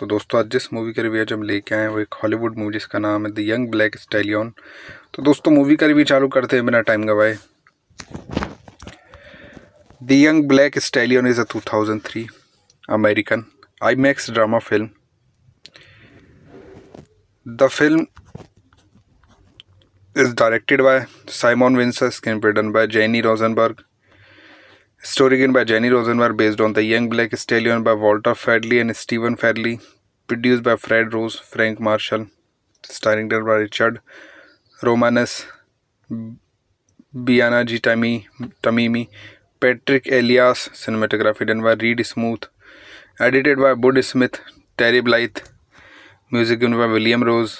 तो दोस्तों आज जिस मूवी का रिव्यू हम लेके आए हैं वो एक हॉलीवुड मूवी जिसका नाम है द यंग ब्लैक स्टेलियन तो दोस्तों मूवी का रिव्यू चालू करते हैं बिना टाइम गवाए the young black stallion is a 2003 American IMAX drama film the film is directed by Simon Wincer screen done by Jenny Story given by Jenny Rosenberg based on The Young Black Stallion by Walter Fadley and Stephen Fadley. Produced by Fred Rose, Frank Marshall. Starring by Richard Romanus, Biana G. Tamimi, Patrick Elias. Cinematography done by Reed Smooth. Edited by Bud Smith, Terry Blythe. Music done by William Rose.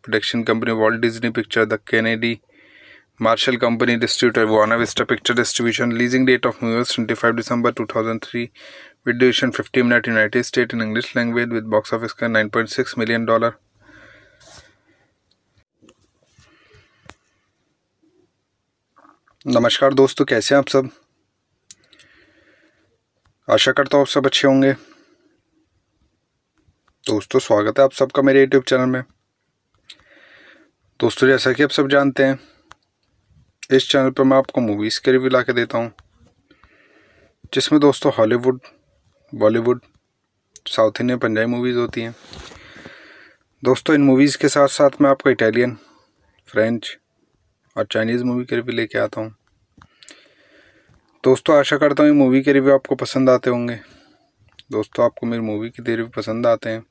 Production company Walt Disney Picture, The Kennedy Marshall Company distributor Buena Vista Picture Distribution leasing date of US 25 December 2003 with duration 50 minute United States in English language with box office का 9.6 million dollar नमस्कार दोस्तों कैसे हैं आप सब आशा करता हूँ आप सब अच्छे होंगे दोस्तों स्वागत है आप सबका मेरे यूट्यूब चैनल में दोस्तों जैसा कि आप सब जानते हैं इस चैनल पर मैं आपको मूवीज़ के रिव्यू ला के देता हूँ जिसमें दोस्तों Hollywood Bollywood south Indian Punjabi movies होती हैं दोस्तों इन मूवीज़ के साथ साथ मैं आपको इटालियन फ्रेंच और चाइनीज़ मूवी के रिव्यू लेके आता हूँ दोस्तों आशा करता हूँ ये मूवी के रिव्यू आपको पसंद आते होंगे दोस्तों आपको मेरी मूवी के रिव्यू पसंद आते हैं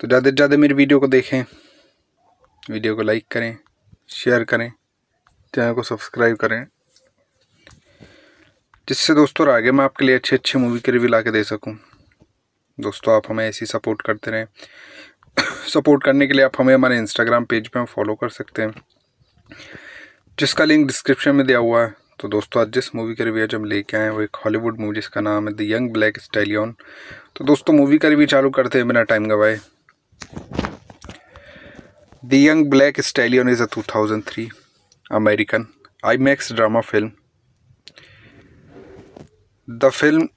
तो ज़्यादा से ज़्यादा मेरी वीडियो को देखें वीडियो को लाइक करें शेयर करें चैनल को सब्सक्राइब करें जिससे दोस्तों आगे मैं आपके लिए अच्छे अच्छे मूवी के रिव्यू ला के दे सकूँ दोस्तों आप हमें ऐसी सपोर्ट करते रहें सपोर्ट करने के लिए आप हमें हमारे इंस्टाग्राम पेज पर फॉलो कर सकते हैं जिसका लिंक डिस्क्रिप्शन में दिया हुआ है तो दोस्तों आज जिस मूवी का रिव्यू आज हम लेके आए हैं वो एक हॉलीवुड मूवी जिसका नाम है द यंग ब्लैक स्टैलियन तो दोस्तों मूवी का रिव्यू चालू करते हैं बिना टाइम गवाए the young black stallion is a three American IMAX drama film. The film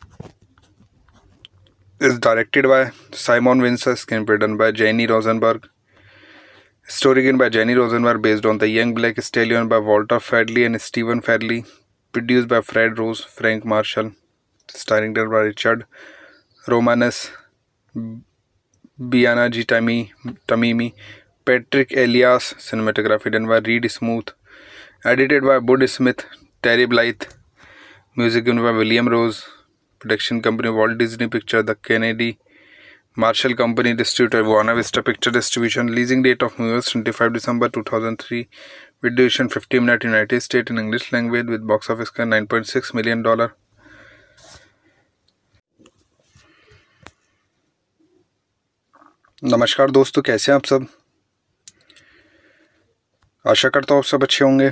is directed by Simon Windsor, screenplay done by Jenny Rosenberg. Story written by Jenny Rosenberg based on The Young Black Stallion by Walter Fadley and Stephen Fadley. Produced by Fred Rose, Frank Marshall. Starring by Richard Romanes, Biana G. Tamimi, Patrick Elias. Cinematography done by Reed Smooth. Edited by Bud Smith Terry blithe music यून by William rose production company Walt Disney picture the Kennedy Marshall company distributor Buena Vista picture distribution leasing date of movie twenty five December two thousand three with duration fifty minute United State in English language with box office का nine point six million dollar नमस्कार दोस्तों कैसे हैं आप सब आशा करता हूँ आप सब अच्छे होंगे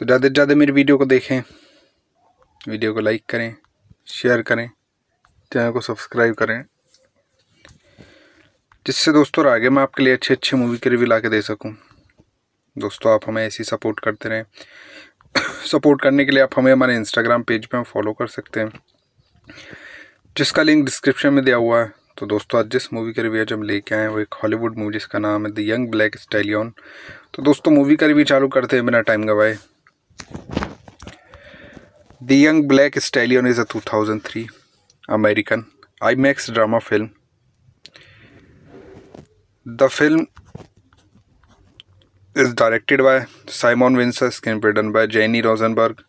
तो ज़्यादा से ज़्यादा मेरी वीडियो को देखें वीडियो को लाइक करें शेयर करें चैनल को सब्सक्राइब करें जिससे दोस्तों आगे मैं आपके लिए अच्छे अच्छे मूवी के रिव्यू ला के दे सकूँ दोस्तों आप हमें ऐसी सपोर्ट करते रहें सपोर्ट करने के लिए आप हमें हमारे इंस्टाग्राम पेज पर पे फॉलो कर सकते हैं जिसका लिंक डिस्क्रिप्शन में दिया हुआ है तो दोस्तों आज जिस मूवी का रिव्यू आज हम लेके आए हैं वो एक हॉलीवुड मूवी जिसका नाम है द यंग ब्लैक स्टालियन तो दोस्तों मूवी का रिव्यू चालू करते हैं बिना टाइम गवाए The Young Black Stallion is a 2003 American IMAX drama film. The film is directed by Simon Windsor, screenplay done by Jenny Rosenberg.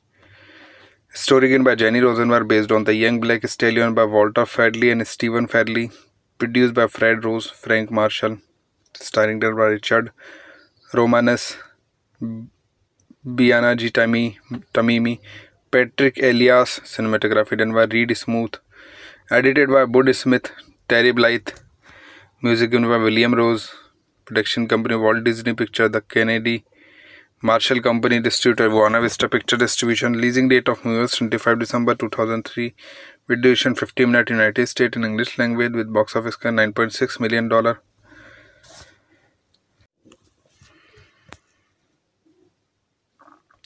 Story written by Jenny Rosenberg based on The Young Black Stallion by Walter Fadley and Stephen Fadley. Produced by Fred Rose, Frank Marshall. Starring by Richard Romanes, Biana G. Tamimi, Patrick Elias, cinematography done by Reed Smooth, edited by Bud Smith, Terry Blythe, music given by William Rose, production company Walt Disney Picture, the Kennedy, Marshall Company distributor, Buena Vista Picture Distribution, leasing date of movies 25 December 2003, with duration 50 minutes United States in English language with box office $9.6 million.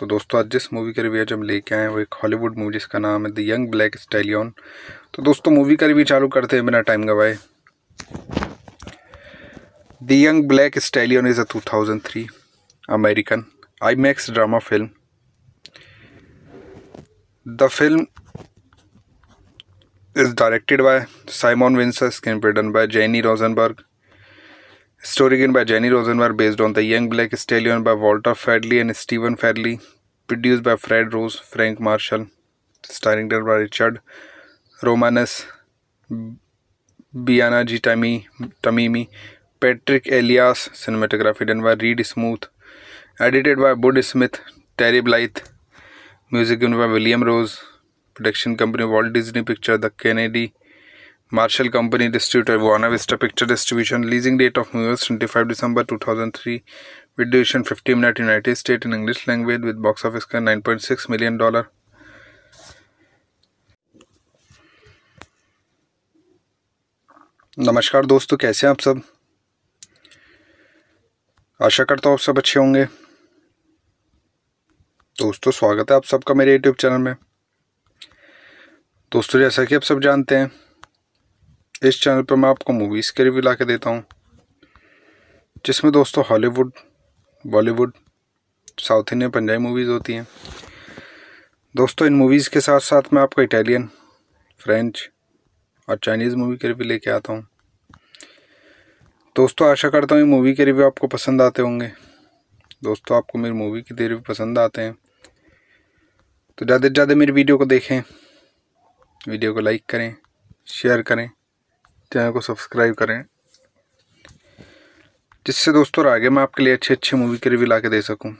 तो दोस्तों आज जिस movie का review हम लेके आए हैं वो एक हॉलीवुड मूवी जिसका नाम है द यंग ब्लैक स्टैलियन तो दोस्तों मूवी का रिव्यू चालू करते हैं बिना टाइम गवाए the young black stallion is a 2003 American IMAX drama film the film is directed by Simon Wincer screen done by Jenny Story given by Jenny Rosenberg based on The Young Black Stallion by Walter Fadley and Stephen Fadley. Produced by Fred Rose, Frank Marshall. Starring by Richard Romanus, Biana G. Tamimi, Patrick Elias. Cinematography done by Reed Smooth. Edited by Bud Smith, Terry Blythe. Music given by William Rose. Production company Walt Disney Picture, The Kennedy Marshall Company distributor Buena Vista Picture Distribution leasing date of movies 25 December 2003 with duration 50 minute United States in English language with box office का 9.6 million dollar नमस्कार दोस्तों कैसे हैं आप सब आशा करता हूँ आप सब अच्छे होंगे दोस्तों स्वागत है आप सबका मेरे यूट्यूब चैनल में दोस्तों जैसा कि आप सब जानते हैं इस चैनल पर मैं आपको मूवीज़ के रिव्यू ला के देता हूँ जिसमें दोस्तों Hollywood Bollywood south Indian Punjabi movies होती हैं दोस्तों इन मूवीज़ के साथ साथ मैं आपको इटालियन फ्रेंच और चाइनीज़ मूवी के रिव्यू लेके आता हूँ दोस्तों आशा करता हूँ ये मूवी के रिव्यू आपको पसंद आते होंगे दोस्तों आपको मेरी मूवी के रिव्यू पसंद आते हैं तो ज़्यादा से ज़्यादा मेरी वीडियो को देखें वीडियो को लाइक करें शेयर करें चैनल को सब्सक्राइब करें जिससे दोस्तों आगे मैं आपके लिए अच्छे अच्छे मूवी के रिव्यू ला के दे सकूँ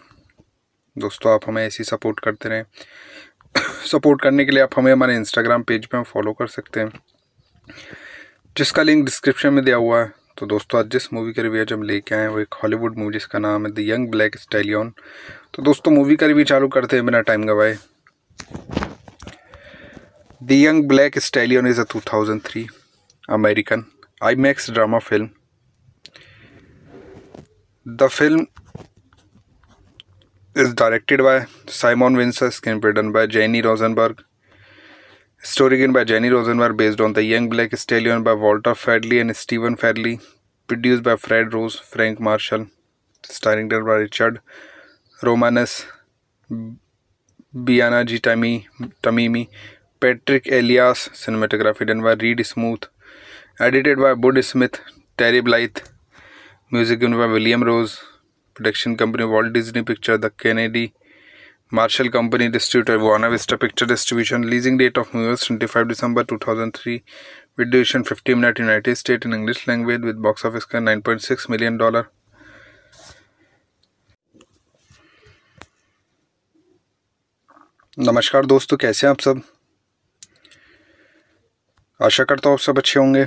दोस्तों आप हमें ऐसी सपोर्ट करते रहें सपोर्ट करने के लिए आप हमें हमारे इंस्टाग्राम पेज पर फॉलो कर सकते हैं जिसका लिंक डिस्क्रिप्शन में दिया हुआ है तो दोस्तों आज जिस मूवी का रिव्यू आज हम लेके आए हैं वो एक हॉलीवुड मूवी जिसका नाम है द यंग ब्लैक स्टैलियन तो दोस्तों मूवी का रिव्यू चालू करते हैं बिना टाइम गवाए the young black stallion is a three American IMAX drama film. The film is directed by Simon Windsor, screenplay done by Jenny Rosenberg. Story written by Jenny Rosenberg based on The Young Black Stallion by Walter Fadley and Stephen Fadley. Produced by Fred Rose, Frank Marshall. Starring by Richard Romanes, Biana G. Tamimi, Patrick Elias. Cinematography done by Reed Smooth. Edited by Bud Smith Terry blithe music यून by William rose production company Walt Disney picture the Kennedy Marshall company distributor Buena Vista picture distribution leasing date of movie twenty five December two thousand three with duration fifty minute United State in English language with box office का nine point six million dollar नमस्कार दोस्तों कैसे हैं आप सब आशा करता हूँ आप सब अच्छे होंगे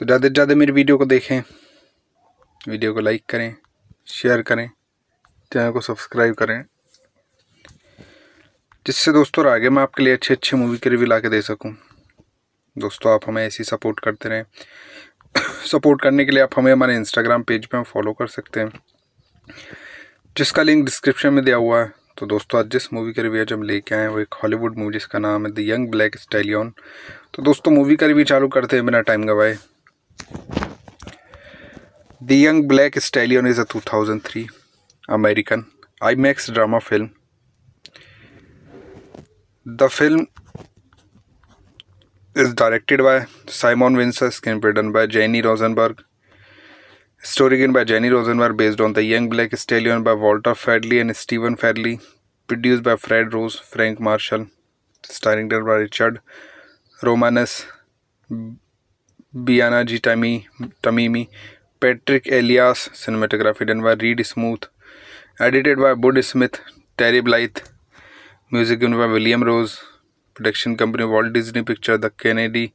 तो ज़्यादा से ज़्यादा मेरी वीडियो को देखें वीडियो को लाइक करें शेयर करें चैनल को सब्सक्राइब करें जिससे दोस्तों आगे मैं आपके लिए अच्छे अच्छे मूवी के रिव्यू ला के दे सकूँ दोस्तों आप हमें ऐसी सपोर्ट करते रहें सपोर्ट करने के लिए आप हमें हमारे इंस्टाग्राम पेज पर पे फॉलो कर सकते हैं जिसका लिंक डिस्क्रिप्शन में दिया हुआ है तो दोस्तों आज जिस मूवी का रिव्यू आज हम लेके आए हैं वो एक हॉलीवुड मूवी जिसका नाम है द यंग ब्लैक स्टैलियन तो दोस्तों मूवी का रिव्यू चालू करते हैं बिना टाइम गवाए The Young Black Stallion is a 2003 American IMAX drama film. The film is directed by Simon Windsor, screenplay done by Jenny Rosenberg. Story written by Jenny Rosenberg based on The Young Black Stallion by Walter Fadley and Stephen Fadley. Produced by Fred Rose, Frank Marshall. Starring by Richard Romanes, G. Tamimi, Patrick Elias, cinematography done by Reed Smooth, edited by Bud Smith, Terry Blythe, music given by William Rose, production company Walt Disney Picture, the Kennedy,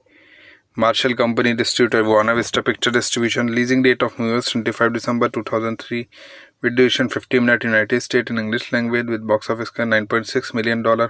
Marshall Company distributor, Buena Vista Picture Distribution, leasing date of movies 25 December 2003, with duration 50 minutes United States in English language with box office $9.6 million.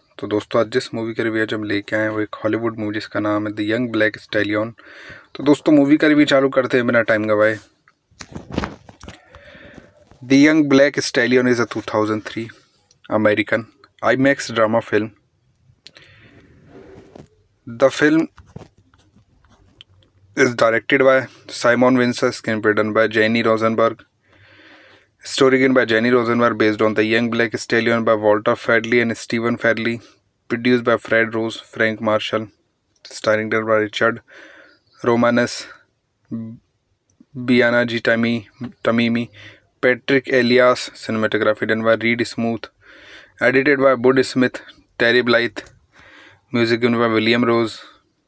तो दोस्तों आज जिस movie का review हम लेके आए हैं वो एक हॉलीवुड मूवी जिसका नाम है द यंग ब्लैक स्टेलियन तो दोस्तों मूवी का रिव्यू चालू करते हैं बिना टाइम गवाए the young black stallion is a 2003 American IMAX drama film the film is directed by Simon Wincer screen done by Jenny Story given by Jenny Rosenberg based on The Young Black Stallion by Walter Fadley and Stephen Fadley. Produced by Fred Rose, Frank Marshall. Starring by Richard Romanus, Biana G. Tamimi, Patrick Elias. Cinematography done by Reed Smooth. Edited by Bud Smith, Terry Blythe. Music given by William Rose.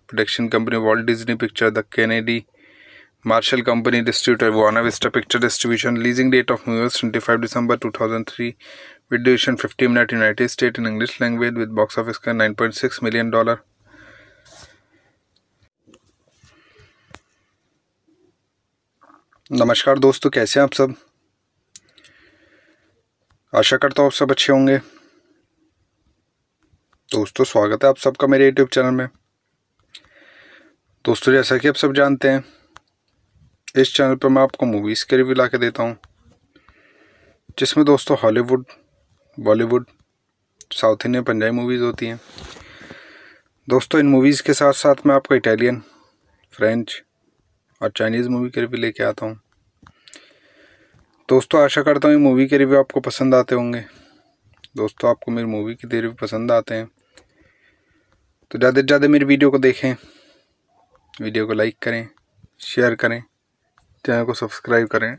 Production company Walt Disney Picture, The Kennedy Marshall Company distributor Buena Vista Picture Distribution leasing date of movies 25 December 2003 with duration 50 minute United States in English language with box office का 9.6 million dollar नमस्कार दोस्तों कैसे हैं आप सब आशा करता हूँ आप सब अच्छे होंगे दोस्तों स्वागत है आप सबका मेरे यूट्यूब चैनल में दोस्तों जैसा कि आप सब जानते हैं इस चैनल पर मैं आपको मूवीज़ के रिव्यू ला के देता हूँ जिसमें दोस्तों Hollywood Bollywood south Indian Punjabi movies होती हैं दोस्तों इन मूवीज़ के साथ साथ मैं आपको इटालियन फ्रेंच और चाइनीज़ मूवी के रिव्यू लेके आता हूँ दोस्तों आशा करता हूँ ये मूवी के रिव्यू आपको पसंद आते होंगे दोस्तों आपको मेरी मूवी के रिव्यू पसंद आते हैं तो ज़्यादा से ज़्यादा मेरी वीडियो को देखें वीडियो को लाइक करें शेयर करें चैनल को सब्सक्राइब करें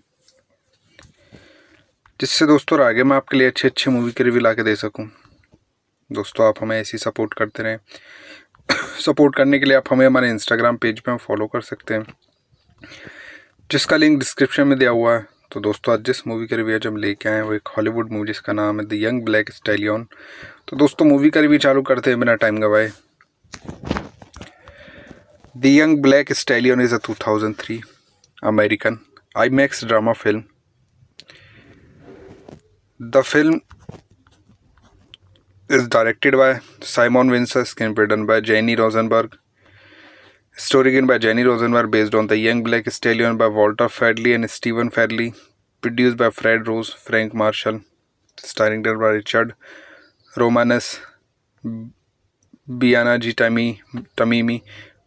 जिससे दोस्तों आगे मैं आपके लिए अच्छे अच्छे मूवी के रिव्यू ला के दे सकूँ दोस्तों आप हमें ऐसी सपोर्ट करते रहें सपोर्ट करने के लिए आप हमें हमारे इंस्टाग्राम पेज पर फॉलो कर सकते हैं जिसका लिंक डिस्क्रिप्शन में दिया हुआ है तो दोस्तों आज जिस मूवी का रिव्यू हम लेके आए हैं वो एक हॉलीवुड मूवी जिसका नाम है द यंग ब्लैक स्टैलियन तो दोस्तों मूवी का रिव्यू चालू करते हैं बिना टाइम गवाए the young black stallion is a three American IMAX drama film. The film is directed by Simon Windsor, screenplay done by Jenny Rosenberg. Story written by Jenny Rosenberg based on The Young Black Stallion by Walter Fadley and Stephen Fadley. Produced by Fred Rose, Frank Marshall. Starring by Richard Romanes, Biana G. Tamimi,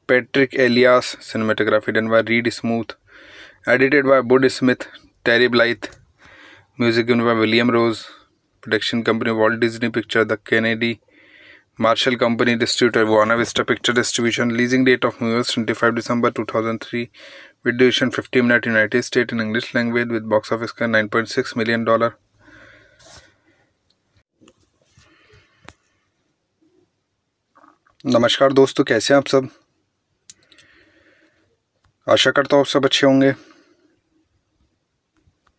Patrick Elias. Cinematography done by Reed Smooth. Edited by Bud Smith Terry blithe music यून by William rose production company Walt Disney picture the Kennedy Marshall company distributor Buena Vista picture distribution leasing date of movie twenty five December two thousand three with duration fifty minute United State in English language with box office का nine point six million dollar नमस्कार दोस्तों कैसे हैं आप सब आशा करता हूँ आप सब अच्छे होंगे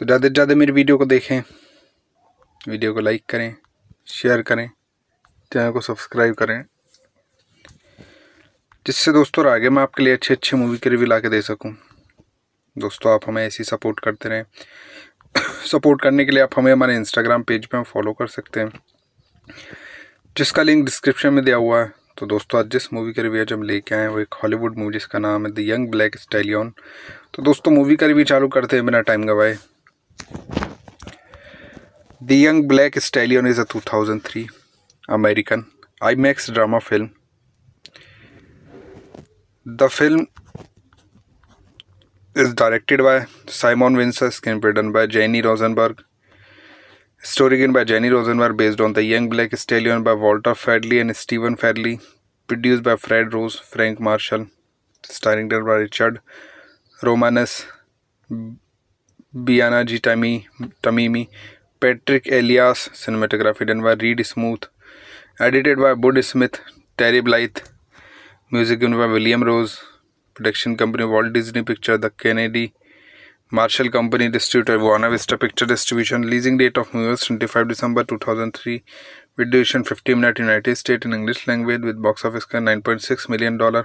तो ज़्यादा से ज़्यादा मेरी वीडियो को देखें वीडियो को लाइक करें शेयर करें चैनल को सब्सक्राइब करें जिससे दोस्तों आगे मैं आपके लिए अच्छे अच्छे मूवी के रिव्यू ला के दे सकूँ दोस्तों आप हमें ऐसी सपोर्ट करते रहें सपोर्ट करने के लिए आप हमें हमारे इंस्टाग्राम पेज पर पे फॉलो कर सकते हैं जिसका लिंक डिस्क्रिप्शन में दिया हुआ है तो दोस्तों आज जिस मूवी का रिव्यू आज हम लेके आए हैं वो एक हॉलीवुड मूवी जिसका नाम है द यंग ब्लैक स्टालियन तो दोस्तों मूवी का रिव्यू चालू करते हैं बिना टाइम गवाए The Young Black Stallion is a 2003 American IMAX drama film. The film is directed by Simon Windsor, screenplay done by Jenny Rosenberg. Story written by Jenny Rosenberg based on The Young Black Stallion by Walter Fadley and Stephen Fadley. Produced by Fred Rose, Frank Marshall. Starring by Richard Romanes, G. Tamimi, Patrick Elias, cinematography done by Reed Smooth, edited by Bud Smith, Terry Blythe, music given by William Rose, production company Walt Disney Picture, the Kennedy, Marshall Company distributor, Buena Vista Picture Distribution, leasing date of movies 25 December 2003, with duration 50 minutes United States in English language with box office $9.6 million.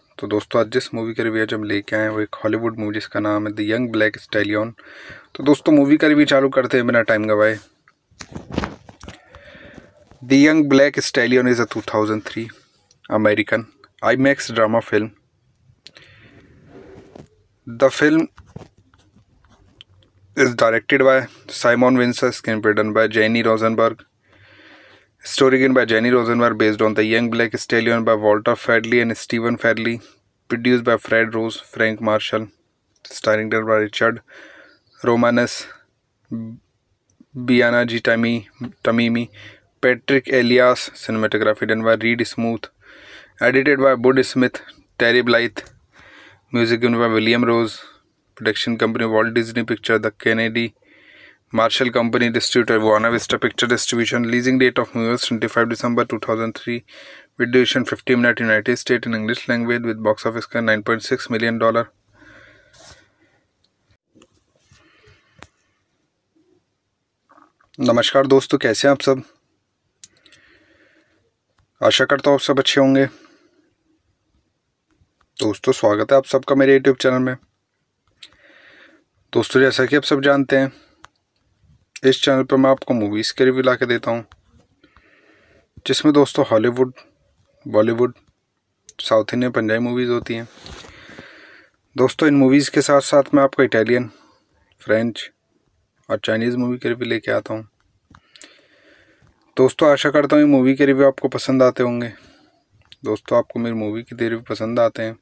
तो दोस्तों आज जिस movie का review हम लेके आए हैं वो एक हॉलीवुड मूवी जिसका नाम है द यंग ब्लैक स्टेलियन तो दोस्तों मूवी का रिव्यू चालू करते हैं बिना टाइम गवाए the young black stallion is a 2003 American IMAX drama film the film is directed by Simon Wincer screen done by Jenny Story given by Jenny Rosenberg based on The Young Black Stallion by Walter Fadley and Stephen Fadley. Produced by Fred Rose, Frank Marshall. Starring by Richard Romanus, Biana G. Tamimi, Patrick Elias. Cinematography done by Reed Smooth. Edited by Bud Smith, Terry Blythe. Music done by William Rose. Production company Walt Disney Picture, The Kennedy Marshall Company distributor Buena Vista Picture Distribution leasing date of US 25 December 2003 with duration 50 minute United States in English language with box office का 9.6 million dollar नमस्कार दोस्तों कैसे हैं आप सब आशा करता हूँ आप सब अच्छे होंगे दोस्तों स्वागत है आप सबका मेरे यूट्यूब चैनल में दोस्तों जैसा कि आप सब जानते हैं इस चैनल पर मैं आपको मूवीज़ के रिव्यू ला के देता हूँ जिसमें दोस्तों Hollywood Bollywood south Indian Punjabi movies होती हैं दोस्तों इन मूवीज़ के साथ साथ मैं आपको इटालियन फ्रेंच और चाइनीज़ मूवी के रिव्यू लेके आता हूँ दोस्तों आशा करता हूँ ये मूवी के रिव्यू आपको पसंद आते होंगे दोस्तों आपको मेरी मूवी के रिव्यू पसंद आते हैं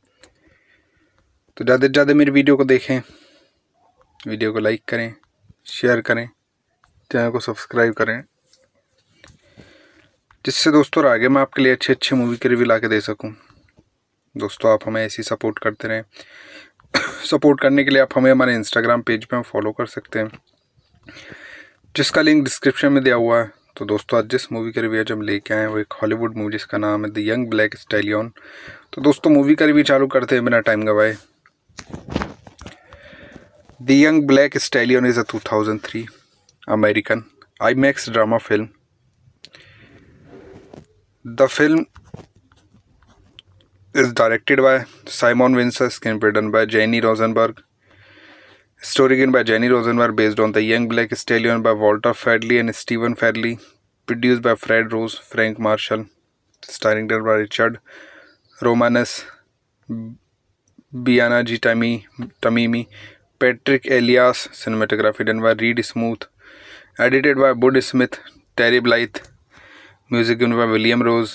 तो ज़्यादा से ज़्यादा मेरी वीडियो को देखें वीडियो को लाइक करें शेयर करें चैनल को सब्सक्राइब करें जिससे दोस्तों आगे मैं आपके लिए अच्छे अच्छे मूवी के रिव्यू ला के दे सकूँ दोस्तों आप हमें ऐसी सपोर्ट करते रहें सपोर्ट करने के लिए आप हमें हमारे इंस्टाग्राम पेज पर फॉलो कर सकते हैं जिसका लिंक डिस्क्रिप्शन में दिया हुआ है तो दोस्तों आज जिस मूवी का रिव्यू हम लेके आए हैं वो एक हॉलीवुड मूवी जिसका नाम है द यंग ब्लैक स्टैलियन तो दोस्तों मूवी का रिव्यू चालू करते हैं बिना टाइम गवाए the young black stallion is a three American IMAX drama film. The film is directed by Simon Windsor, screenplay done by Jenny Rosenberg. Story written by Jenny Rosenberg based on The Young Black Stallion by Walter Fadley and Stephen Fadley. Produced by Fred Rose, Frank Marshall. Starring by Richard Romanes, Biana G. Tamimi, Patrick Elias. Cinematography done by Reed Smooth. Edited by Bud Smith Terry blithe music यून by William rose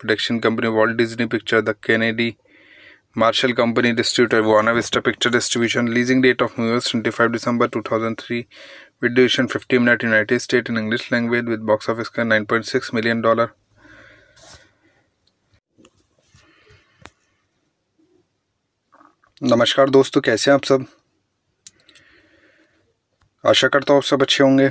production company Walt Disney picture the Kennedy Marshall company distributor Buena Vista picture distribution leasing date of movie twenty five December two thousand three with duration fifty minute United State in English language with box office का nine point six million dollar नमस्कार दोस्तों कैसे हैं आप सब आशा करता हूँ आप सब अच्छे होंगे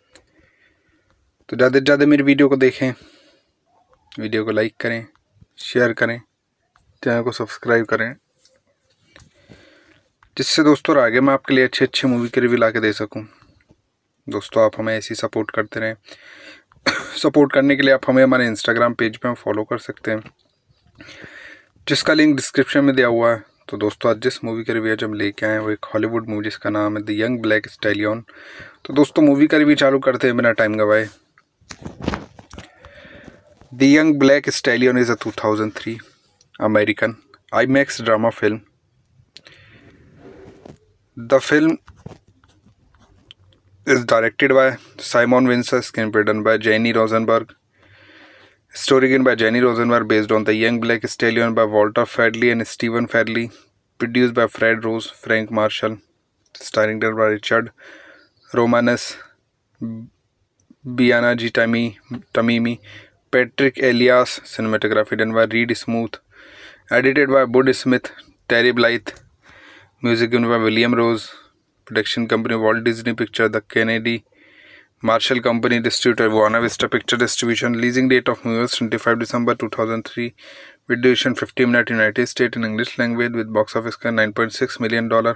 तो ज़्यादा से ज़्यादा मेरी वीडियो को देखें वीडियो को लाइक करें शेयर करें चैनल को सब्सक्राइब करें जिससे दोस्तों आगे मैं आपके लिए अच्छे अच्छे मूवी के रिव्यू ला के दे सकूँ दोस्तों आप हमें ऐसी सपोर्ट करते रहें सपोर्ट करने के लिए आप हमें हमारे इंस्टाग्राम पेज पे हम फॉलो कर सकते हैं जिसका लिंक डिस्क्रिप्शन में दिया हुआ है तो दोस्तों आज जिस मूवी का रिव्यू आज हम लेके आए हैं वो एक हॉलीवुड मूवी जिसका नाम है द यंग ब्लैक स्टाइलियन तो दोस्तों मूवी का रिव्यू चालू करते हैं बिना टाइम गवाए The Young Black Stallion is a 2003 American IMAX drama film. The film is directed by Simon Windsor, screenplay done by Jenny Rosenberg. Story written by Jenny Rosenberg based on The Young Black Stallion by Walter Fadley and Stephen Fadley. Produced by Fred Rose, Frank Marshall. Starring by Richard Romanes, Biana G. Tamimi, Patrick Elias, cinematography done by Reed Smooth, edited by Bud Smith, Terry Blythe, music given by William Rose, production company Walt Disney Picture, the Kennedy, Marshall Company distributor, Buena Vista Picture Distribution, leasing date of movies 25 December 2003, with duration 50 minutes United States in English language with box office $9.6 million.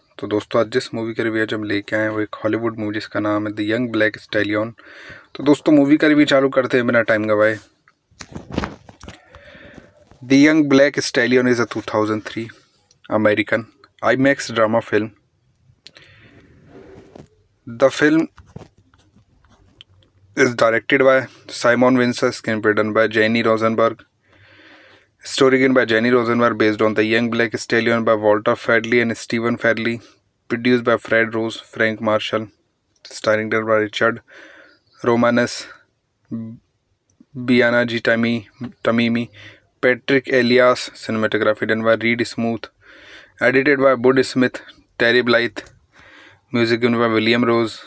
तो दोस्तों आज जिस movie का review हम लेके आए हैं वो एक हॉलीवुड मूवी जिसका नाम है द यंग ब्लैक स्टैलियन तो दोस्तों मूवी का रिव्यू चालू करते हैं बिना टाइम गवाए the young black stallion is a 2003 American IMAX drama film the film is directed by Simon Wincer screen done by Jenny Story given by Jenny Rosenberg based on The Young Black Stallion by Walter Fadley and Stephen Fadley. Produced by Fred Rose, Frank Marshall. Starring by Richard Romanus, Biana G. Tamimi, Patrick Elias. Cinematography done by Reed Smooth. Edited by Bud Smith, Terry Blythe. Music done by William Rose.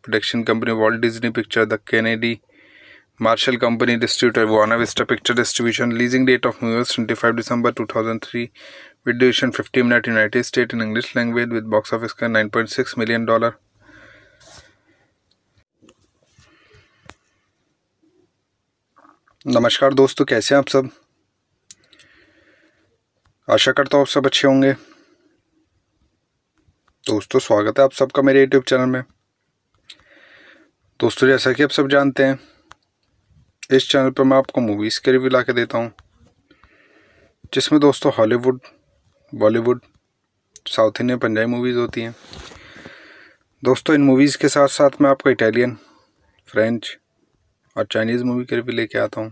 Production company Walt Disney Picture, The Kennedy Marshall Company distributor Buena Vista Picture Distribution leasing date of movies 25 December 2003 with duration 50 minute United States in English language with box office का 9.6 million dollar नमस्कार दोस्तों कैसे हैं आप सब आशा करता हूँ आप सब अच्छे होंगे दोस्तों स्वागत है आप सबका मेरे यूट्यूब चैनल में दोस्तों जैसा कि आप सब जानते हैं इस चैनल पर मैं आपको मूवीज़ के रिव्यू ला के देता हूँ जिसमें दोस्तों Hollywood Bollywood south Indian Punjabi movies होती हैं दोस्तों इन मूवीज़ के साथ साथ मैं आपको इटालियन फ्रेंच और चाइनीज़ मूवी के रिव्यू लेके आता हूँ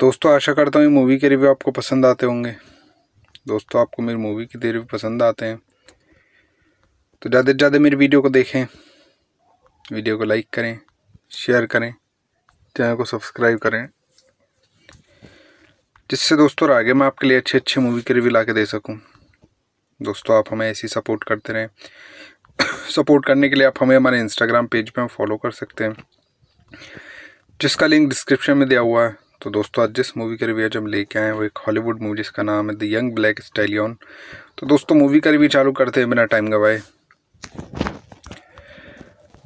दोस्तों आशा करता हूँ ये मूवी के रिव्यू आपको पसंद आते होंगे दोस्तों आपको मेरी मूवी के रिव्यू पसंद आते हैं तो ज़्यादा से ज़्यादा मेरी वीडियो को देखें वीडियो को लाइक करें शेयर करें चैनल को सब्सक्राइब करें जिससे दोस्तों आगे मैं आपके लिए अच्छे अच्छे मूवी के रिव्यू ला के दे सकूँ दोस्तों आप हमें ऐसी सपोर्ट करते रहें सपोर्ट करने के लिए आप हमें हमारे इंस्टाग्राम पेज पर फॉलो कर सकते हैं जिसका लिंक डिस्क्रिप्शन में दिया हुआ है तो दोस्तों आज जिस मूवी का रिव्यू आज हम लेके आए हैं वो एक हॉलीवुड मूवी जिसका नाम है द यंग ब्लैक स्टैलियन तो दोस्तों मूवी का रिव्यू चालू करते हैं बिना टाइम गवाए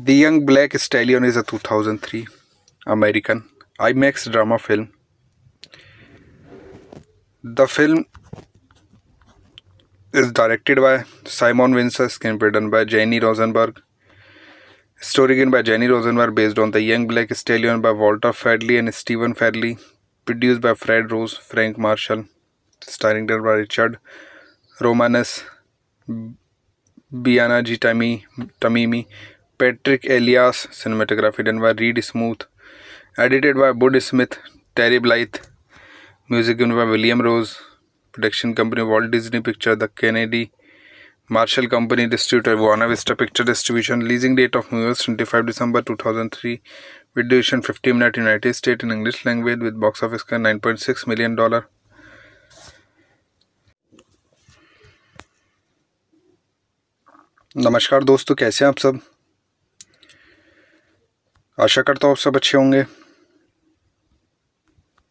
the young black stallion is a three American IMAX drama film. The film is directed by Simon Windsor, screenplay done by Jenny Rosenberg. Story written by Jenny Rosenberg based on The Young Black Stallion by Walter Fadley and Stephen Fadley. Produced by Fred Rose, Frank Marshall. Starring by Richard Romanes, Biana G. Tamimi, Patrick Elias. Cinematography done by Reed Smooth. Edited by Bud Smith Terry blithe music यून by William rose production company Walt Disney picture the Kennedy Marshall company distributor Buena Vista picture distribution leasing date of movie twenty five December two thousand three with duration fifty minute United State in English language with box office का nine point six million dollar नमस्कार दोस्तों कैसे हैं आप सब आशा करता हूँ आप सब अच्छे होंगे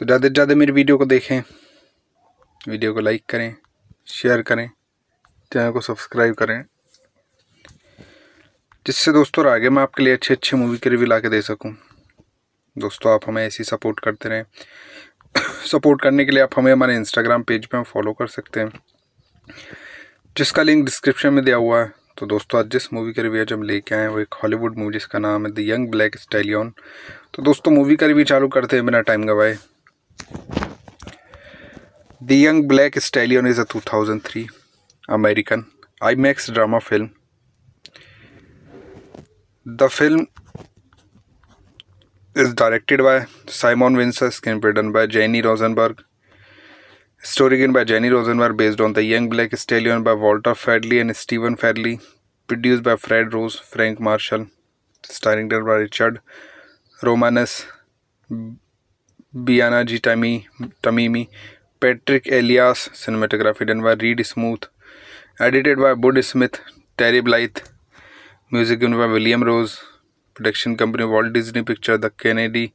तो ज़्यादा से ज़्यादा मेरी वीडियो को देखें वीडियो को लाइक करें शेयर करें चैनल को सब्सक्राइब करें जिससे दोस्तों आगे मैं आपके लिए अच्छे अच्छे मूवी के रिव्यू ला के दे सकूँ दोस्तों आप हमें ऐसी सपोर्ट करते रहें सपोर्ट करने के लिए आप हमें हमारे इंस्टाग्राम पेज पे हम फॉलो कर सकते हैं जिसका लिंक डिस्क्रिप्शन में दिया हुआ है तो दोस्तों आज जिस मूवी का रिव्यू हम लेके आए हैं वो एक हॉलीवुड मूवी जिसका नाम है द यंग ब्लैक स्टाइलियन तो दोस्तों मूवी का रिव्यू चालू करते हैं बिना टाइम गवाए The Young Black Stallion is a 2003 American IMAX drama film. The film is directed by Simon Windsor, screenplay done by Jenny Rosenberg. Story written by Jenny Rosenberg based on The Young Black Stallion by Walter Fadley and Stephen Fadley. Produced by Fred Rose, Frank Marshall. Starring by Richard Romanes, G. Tamimi, Patrick Elias, cinematography done by Reed Smooth, edited by Bud Smith, Terry Blythe, music given by William Rose, production company Walt Disney Picture, the Kennedy,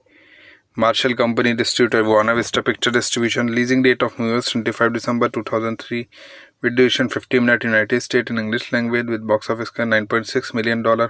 Marshall Company distributor, Buena Vista Picture Distribution, leasing date of movies 25 December 2003, with duration 50 minutes United States in English language with box office $9.6 million.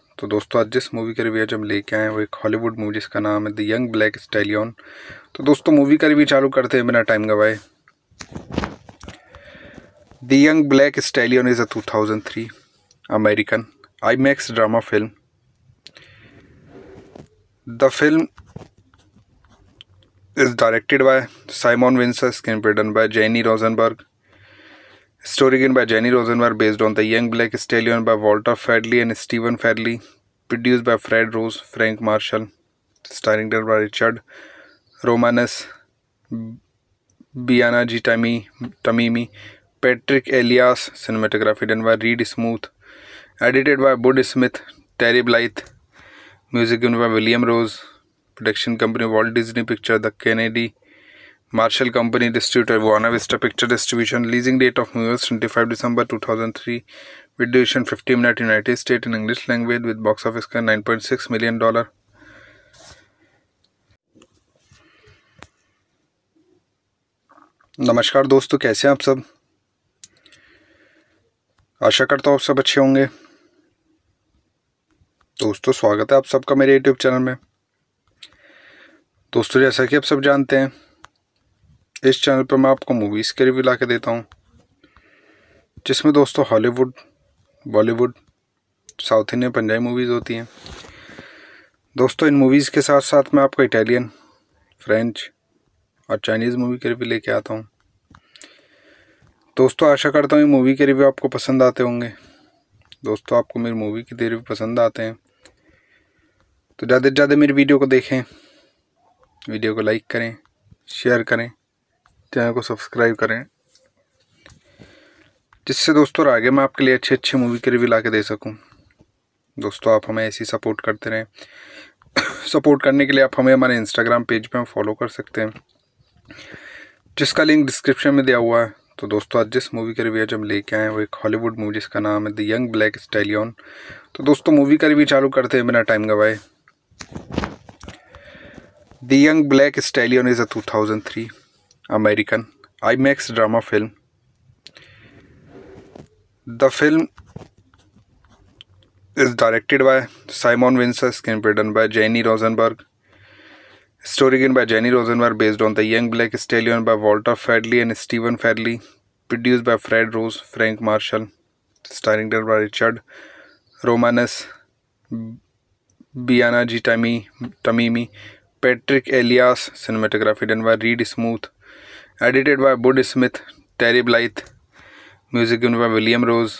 तो दोस्तों आज जिस movie का review हम लेके आए हैं वो एक हॉलीवुड मूवी जिसका नाम है द यंग ब्लैक स्टैलियन तो दोस्तों मूवी का रिव्यू चालू करते हैं बिना टाइम गवाए the young black stallion is a 2003 American IMAX drama film the film is directed by Simon Wincer screen by Jenny Rosenberg Story given by Jenny Rosenberg based on The Young Black Stallion by Walter Fadley and Stephen Fadley. Produced by Fred Rose, Frank Marshall. Starring by Richard Romanus, Biana G. Tamimi, Patrick Elias. Cinematography done by Reed Smooth. Edited by Bud Smith, Terry Blythe. Music done by William Rose. Production company Walt Disney Picture, The Kennedy Marshall Company distributor Buena Vista Picture Distribution leasing date of US 25 December 2003 with duration 50 minute United States in English language with box office का 9.6 million dollar नमस्कार दोस्तों कैसे हैं आप सब आशा करता हूँ आप सब अच्छे होंगे दोस्तों स्वागत है आप सबका मेरे यूट्यूब चैनल में दोस्तों जैसा कि आप सब जानते हैं इस चैनल पर मैं आपको मूवीज़ के रिव्यू ला के देता हूँ जिसमें दोस्तों Hollywood Bollywood south Indian Punjabi movies होती हैं दोस्तों इन मूवीज़ के साथ साथ मैं आपको इटालियन फ्रेंच और चाइनीज़ मूवी के रिव्यू लेके आता हूँ दोस्तों आशा करता हूँ ये मूवी के रिव्यू आपको पसंद आते होंगे दोस्तों आपको मेरी मूवी के रिव्यू पसंद आते हैं तो ज़्यादा से ज़्यादा मेरी वीडियो को देखें वीडियो को लाइक करें शेयर करें चैनल को सब्सक्राइब करें जिससे दोस्तों आगे मैं आपके लिए अच्छे अच्छे मूवी के रिव्यू ला के दे सकूँ दोस्तों आप हमें ऐसी सपोर्ट करते रहें सपोर्ट करने के लिए आप हमें हमारे इंस्टाग्राम पेज पर फॉलो कर सकते हैं जिसका लिंक डिस्क्रिप्शन में दिया हुआ है तो दोस्तों आज जिस मूवी का रिव्यू आज हम लेके आए हैं वो एक हॉलीवुड मूवी जिसका नाम है द यंग ब्लैक स्टैलियन तो दोस्तों मूवी का रिव्यू चालू करते हैं बिना टाइम गवाए the young black stallion is a three American IMAX drama film. The film is directed by Simon Windsor, screenplay done by Jenny Rosenberg. Story written by Jenny Rosenberg based on The Young Black Stallion by Walter Fadley and Stephen Fadley. Produced by Fred Rose, Frank Marshall. Starring by Richard Romanes, Biana G. Tamimi, Patrick Elias. Cinematography done by Reed Smooth. Edited by Bud Smith Terry blithe music यून by William rose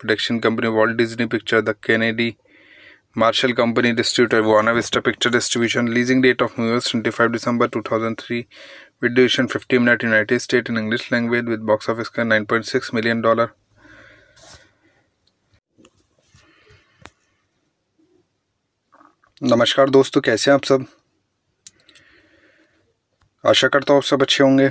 production company Walt Disney picture the Kennedy Marshall company distributor Buena Vista picture distribution leasing date of movie twenty five December two thousand three with duration fifty minute United State in English language with box office का nine point six million dollar नमस्कार दोस्तों कैसे हैं आप सब आशा करता हूँ आप सब अच्छे होंगे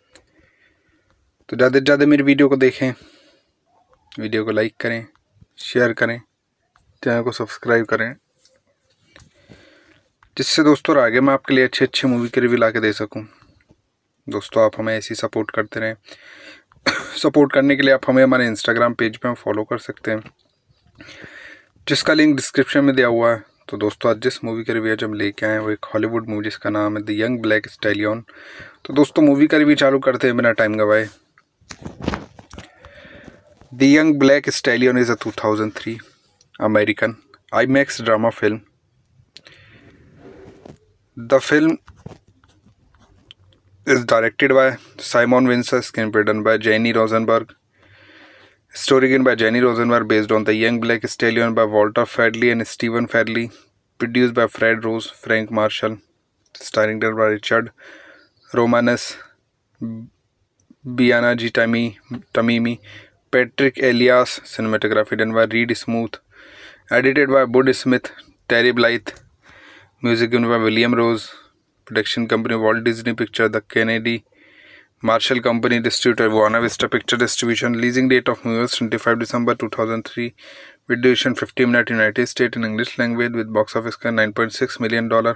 तो ज़्यादा से ज़्यादा मेरी वीडियो को देखें वीडियो को लाइक करें शेयर करें चैनल को सब्सक्राइब करें जिससे दोस्तों आगे मैं आपके लिए अच्छे अच्छे मूवी के रिव्यू ला के दे सकूँ दोस्तों आप हमें ऐसी सपोर्ट करते रहें सपोर्ट करने के लिए आप हमें हमारे इंस्टाग्राम पेज पर पे फॉलो कर सकते हैं जिसका लिंक डिस्क्रिप्शन में दिया हुआ है तो दोस्तों आज जिस मूवी का रिव्यू हम लेके आए हैं वो एक हॉलीवुड मूवी जिसका नाम है द यंग ब्लैक स्टैलियन तो दोस्तों मूवी का रिव्यू चालू करते हैं बिना टाइम गवाए The Young Black Stallion is a 2003 American IMAX drama film. The film is directed by Simon Windsor, screenplay done by Jenny Rosenberg. Story written by Jenny Rosenberg based on The Young Black Stallion by Walter Fadley and Stephen Fadley. Produced by Fred Rose, Frank Marshall. Starring by Richard Romanes, G. Tamimi, Patrick Elias, cinematography done by Reed Smooth, edited by Bud Smith, Terry Blythe, music given by William Rose, production company Walt Disney Picture, the Kennedy, Marshall Company distributor, Buena Vista Picture Distribution, leasing date of movies 25 December 2003, with duration 50 minutes United States in English language with box office $9.6 million.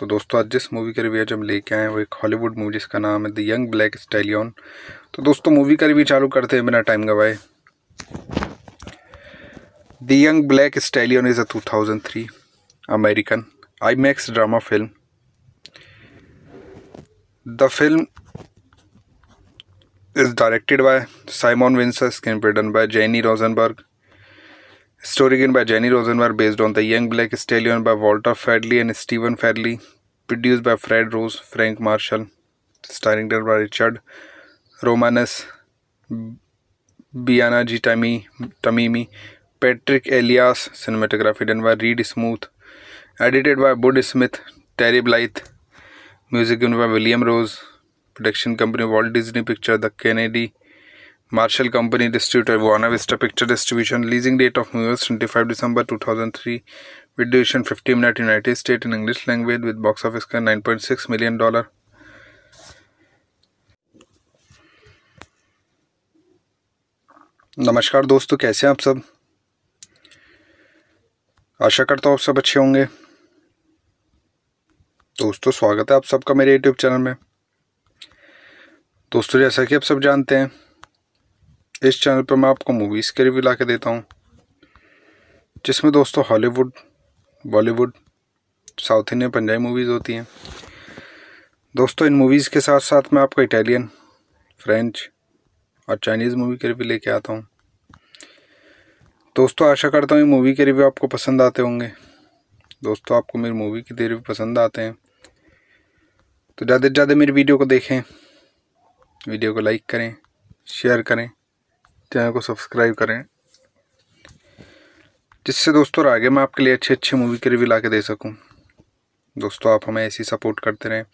तो दोस्तों आज जिस movie का review हम लेके आए हैं वो एक हॉलीवुड मूवी जिसका नाम है द यंग ब्लैक स्टैलियन तो दोस्तों मूवी का रिव्यू चालू करते हैं बिना टाइम गवाए the young black stallion is a 2003 American IMAX drama film the film is directed by Simon Wincer screen done by Jenny Story given by Jenny Rosenberg based on The Young Black Stallion by Walter Fadley and Stephen Fadley. Produced by Fred Rose, Frank Marshall. Starring by Richard Romanus, Biana G. Tamimi, Patrick Elias. Cinematography done by Reed Smooth. Edited by Bud Smith, Terry Blythe. Music done by William Rose. Production company Walt Disney Picture, The Kennedy Marshall Company distributor Buena Vista Picture Distribution leasing date of US 25 December 2003 with duration 50 minute United States in English language with box office का 9.6 million dollar नमस्कार दोस्तों कैसे हैं आप सब आशा करता हूँ आप सब अच्छे होंगे दोस्तों स्वागत है आप सबका मेरे यूट्यूब चैनल में दोस्तों जैसा कि आप सब जानते हैं इस चैनल पर मैं आपको मूवीज़ के रिव्यू ला के देता हूँ जिसमें दोस्तों Hollywood Bollywood south Indian Punjabi movies होती हैं दोस्तों इन मूवीज़ के साथ साथ मैं आपको इटालियन फ्रेंच और चाइनीज़ मूवी के रिव्यू लेके आता हूँ दोस्तों आशा करता हूँ ये मूवी के रिव्यू आपको पसंद आते होंगे दोस्तों आपको मेरी मूवी के रिव्यू पसंद आते हैं तो ज़्यादा से ज़्यादा मेरी वीडियो को देखें वीडियो को लाइक करें शेयर करें चैनल को सब्सक्राइब करें जिससे दोस्तों आगे मैं आपके लिए अच्छे अच्छे मूवी के रिव्यू ला के दे सकूँ दोस्तों आप हमें ऐसी सपोर्ट करते रहें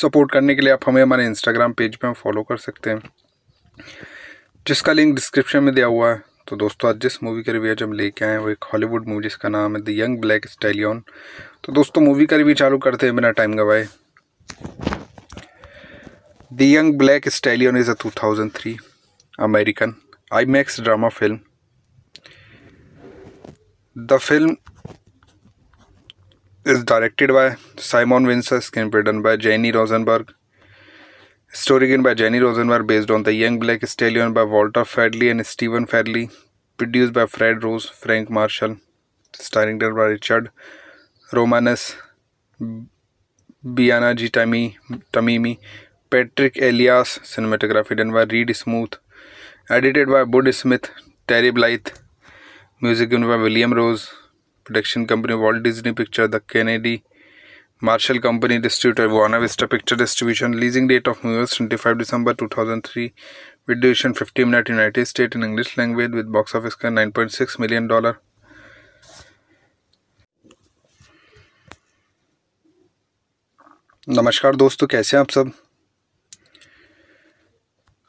सपोर्ट करने के लिए आप हमें हमारे इंस्टाग्राम पेज पर फॉलो कर सकते हैं जिसका लिंक डिस्क्रिप्शन में दिया हुआ है तो दोस्तों आज जिस मूवी का रिव्यू हम लेके आए हैं वो एक हॉलीवुड मूवी जिसका नाम है द यंग ब्लैक स्टैलियन तो दोस्तों मूवी का रिव्यू चालू करते हैं बिना टाइम गवाए the young black stallion is a three American IMAX drama film. The film is directed by Simon Windsor, screenplay done by Jenny Rosenberg. Story written by Jenny Rosenberg based on The Young Black Stallion by Walter Fadley and Stephen Fadley. Produced by Fred Rose, Frank Marshall. Starring by Richard Romanes, Biana G. Tamimi, Patrick Elias. Cinematography done by Reed Smooth. Edited by Bud Smith Terry blithe music यून by William rose production company Walt Disney picture the Kennedy Marshall company distributor Buena Vista picture distribution leasing date of movie twenty five December two thousand three with duration fifty minute United State in English language with box office का nine point six million dollar नमस्कार दोस्तों कैसे हैं आप सब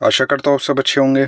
आशा करता हूँ आप सब अच्छे होंगे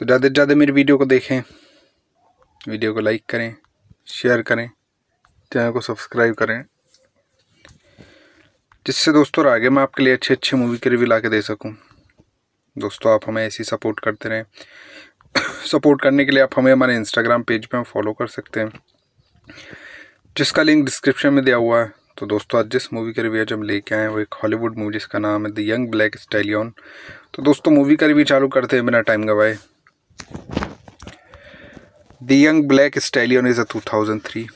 तो ज़्यादा से ज़्यादा मेरी वीडियो को देखें वीडियो को लाइक करें शेयर करें चैनल को सब्सक्राइब करें जिससे दोस्तों आगे मैं आपके लिए अच्छे अच्छे मूवी के रिव्यू ला के दे सकूँ दोस्तों आप हमें ऐसी सपोर्ट करते रहें सपोर्ट करने के लिए आप हमें हमारे इंस्टाग्राम पेज पर पे फॉलो कर सकते हैं जिसका लिंक डिस्क्रिप्शन में दिया हुआ है तो दोस्तों आज जिस मूवी का रिव्यू आज हम लेके आए हैं वो एक हॉलीवुड मूवी जिसका नाम है द यंग ब्लैक स्टालियन तो दोस्तों मूवी का रिव्यू चालू करते हैं बिना टाइम गवाए The Young Black Stallion is a 2003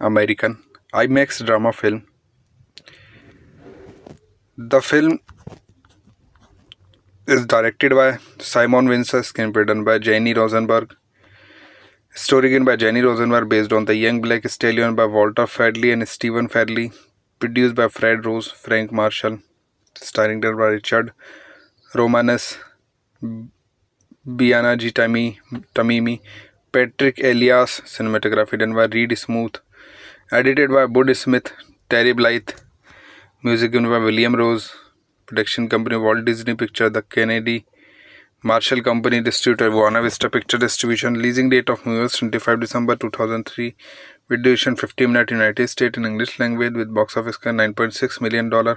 American IMAX drama film. The film is directed by Simon Windsor, screenplay done by Jenny Rosenberg. Story written by Jenny Rosenberg based on The Young Black Stallion by Walter Fadley and Stephen Fadley. Produced by Fred Rose, Frank Marshall. Starring by Richard Romanes, G. Tamimi, Patrick Elias, cinematography done by Reed Smooth, edited by Bud Smith, Terry Blythe, music given by William Rose, production company Walt Disney Picture, the Kennedy, Marshall Company distributor, Buena Vista Picture Distribution, leasing date of movies 25 December 2003, with duration 50 minutes United States in English language with box office $9.6 million.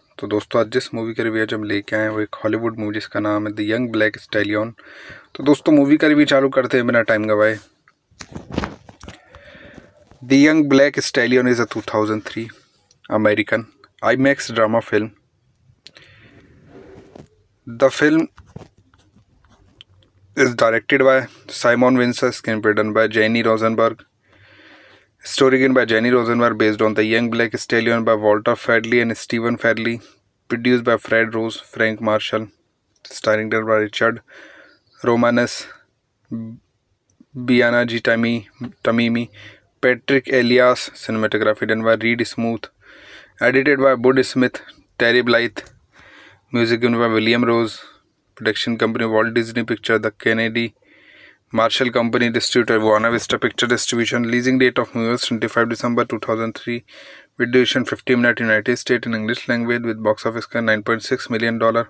तो दोस्तों आज जिस movie का review हम लेके आए हैं वो एक हॉलीवुड मूवी जिसका नाम है द यंग ब्लैक स्टैलियन तो दोस्तों मूवी का रिव्यू चालू करते हैं बिना टाइम गवाए the young black stallion is a 2003 American IMAX drama film the film is directed by Simon Wincer screen done by Jenny Story given by Jenny Rosenberg based on The Young Black Stallion by Walter Fadley and Stephen Fadley. Produced by Fred Rose, Frank Marshall. Starring by Richard Romanus, Biana G. Tamimi, Patrick Elias. Cinematography done by Reed Smooth. Edited by Bud Smith, Terry Blythe. Music done by William Rose. Production company Walt Disney Picture, The Kennedy Marshall Company distributor Buena Vista Picture Distribution leasing date of movies 25 December 2003 with duration 50 minute United States in English language with box office का 9.6 million dollar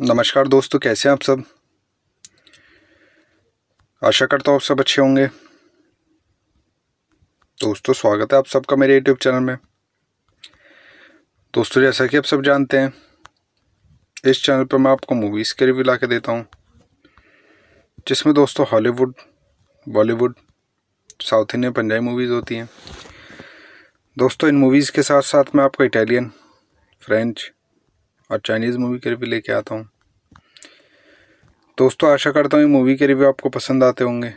नमस्कार दोस्तों कैसे हैं आप सब आशा करता हूँ आप सब अच्छे होंगे दोस्तों स्वागत है आप सबका मेरे यूट्यूब चैनल में दोस्तों जैसा कि आप सब जानते हैं इस चैनल पर मैं आपको मूवीज़ के रिव्यू ला के देता हूँ जिसमें दोस्तों Hollywood Bollywood south Indian Punjabi movies होती हैं दोस्तों इन मूवीज़ के साथ साथ मैं आपको इटालियन फ्रेंच और चाइनीज़ मूवी के रिव्यू लेके आता हूँ दोस्तों आशा करता हूँ ये मूवी के रिव्यू आपको पसंद आते होंगे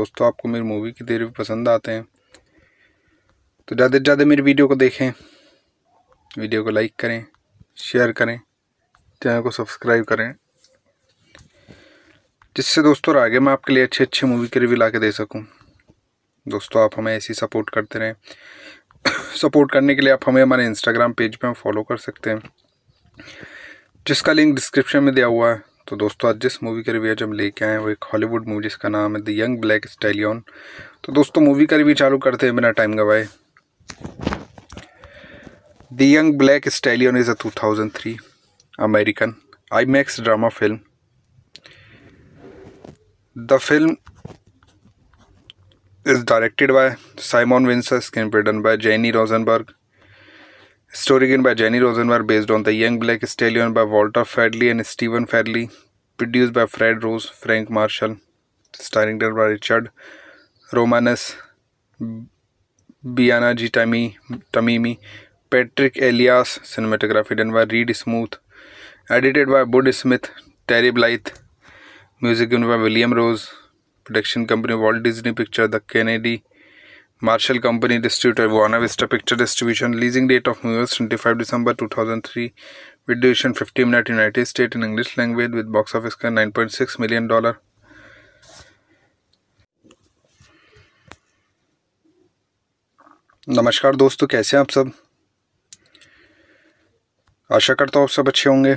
दोस्तों आपको मेरी मूवी के रिव्यू पसंद आते हैं तो ज़्यादा से ज़्यादा मेरी वीडियो को देखें वीडियो को लाइक करें शेयर करें चैनल को सब्सक्राइब करें जिससे दोस्तों आगे मैं आपके लिए अच्छे अच्छे मूवी के रिव्यू ला के दे सकूँ दोस्तों आप हमें ऐसी सपोर्ट करते रहें सपोर्ट करने के लिए आप हमें हमारे इंस्टाग्राम पेज पर फॉलो कर सकते हैं जिसका लिंक डिस्क्रिप्शन में दिया हुआ है तो दोस्तों आज जिस मूवी का रिव्यू आज हम लेके आए हैं वो एक हॉलीवुड मूवी जिसका नाम है द यंग ब्लैक स्टैलियन तो दोस्तों मूवी का रिव्यू चालू करते हैं बिना टाइम गवाए the young black stallion is a three American IMAX drama film. The film is directed by Simon Windsor, screenplay done by Jenny Rosenberg. Story written by Jenny Rosenberg based on The Young Black Stallion by Walter Fadley and Stephen Fadley. Produced by Fred Rose, Frank Marshall. Starring by Richard Romanes, Biana G. Tamimi, Patrick Elias. Cinematography done by Reed Smooth. Edited by Bud Smith Terry blithe music यून by William rose production company Walt Disney picture the Kennedy Marshall company distributor Buena Vista picture distribution leasing date of movie twenty five December two thousand three with duration fifty minute United State in English language with box office का nine point six million dollar नमस्कार दोस्तों कैसे हैं आप सब आशा करता हूँ आप सब अच्छे होंगे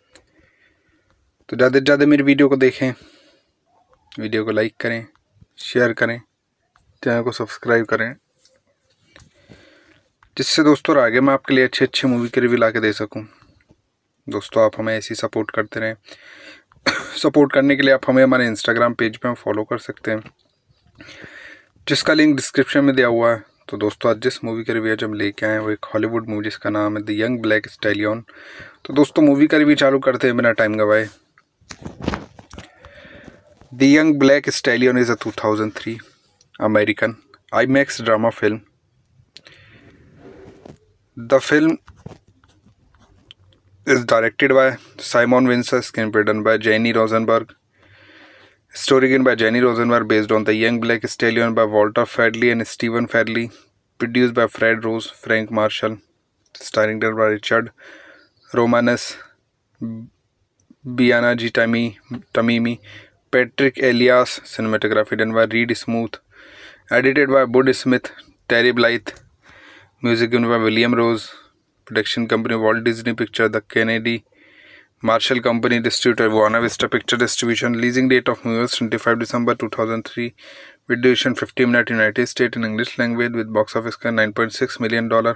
तो ज़्यादा से ज़्यादा मेरी वीडियो को देखें वीडियो को लाइक करें शेयर करें चैनल को सब्सक्राइब करें जिससे दोस्तों आगे मैं आपके लिए अच्छे अच्छे मूवी के रिव्यू ला के दे सकूँ दोस्तों आप हमें ऐसी सपोर्ट करते रहें सपोर्ट करने के लिए आप हमें हमारे इंस्टाग्राम पेज पर पे फॉलो कर सकते हैं जिसका लिंक डिस्क्रिप्शन में दिया हुआ है तो दोस्तों आज जिस मूवी का रिव्यू आज हम लेके आए हैं वो एक हॉलीवुड मूवी जिसका नाम है द यंग ब्लैक स्टैलियन तो दोस्तों मूवी का रिव्यू चालू करते हैं बिना टाइम गवाए The Young Black Stallion is a 2003 American IMAX drama film. The film is directed by Simon Windsor, screenplay done by Jenny Rosenberg. Story written by Jenny Rosenberg based on The Young Black Stallion by Walter Fadley and Stephen Fadley. Produced by Fred Rose, Frank Marshall. Starring by Richard Romanes, G. Tamimi, Patrick Elias, cinematography done by Reed Smooth, edited by Bud Smith, Terry Blythe, music given by William Rose, production company Walt Disney Picture, the Kennedy, Marshall Company distributor, Buena Vista Picture Distribution, leasing date of movies 25 December 2003, with duration 50 minutes United States in English language with box office $9.6 million.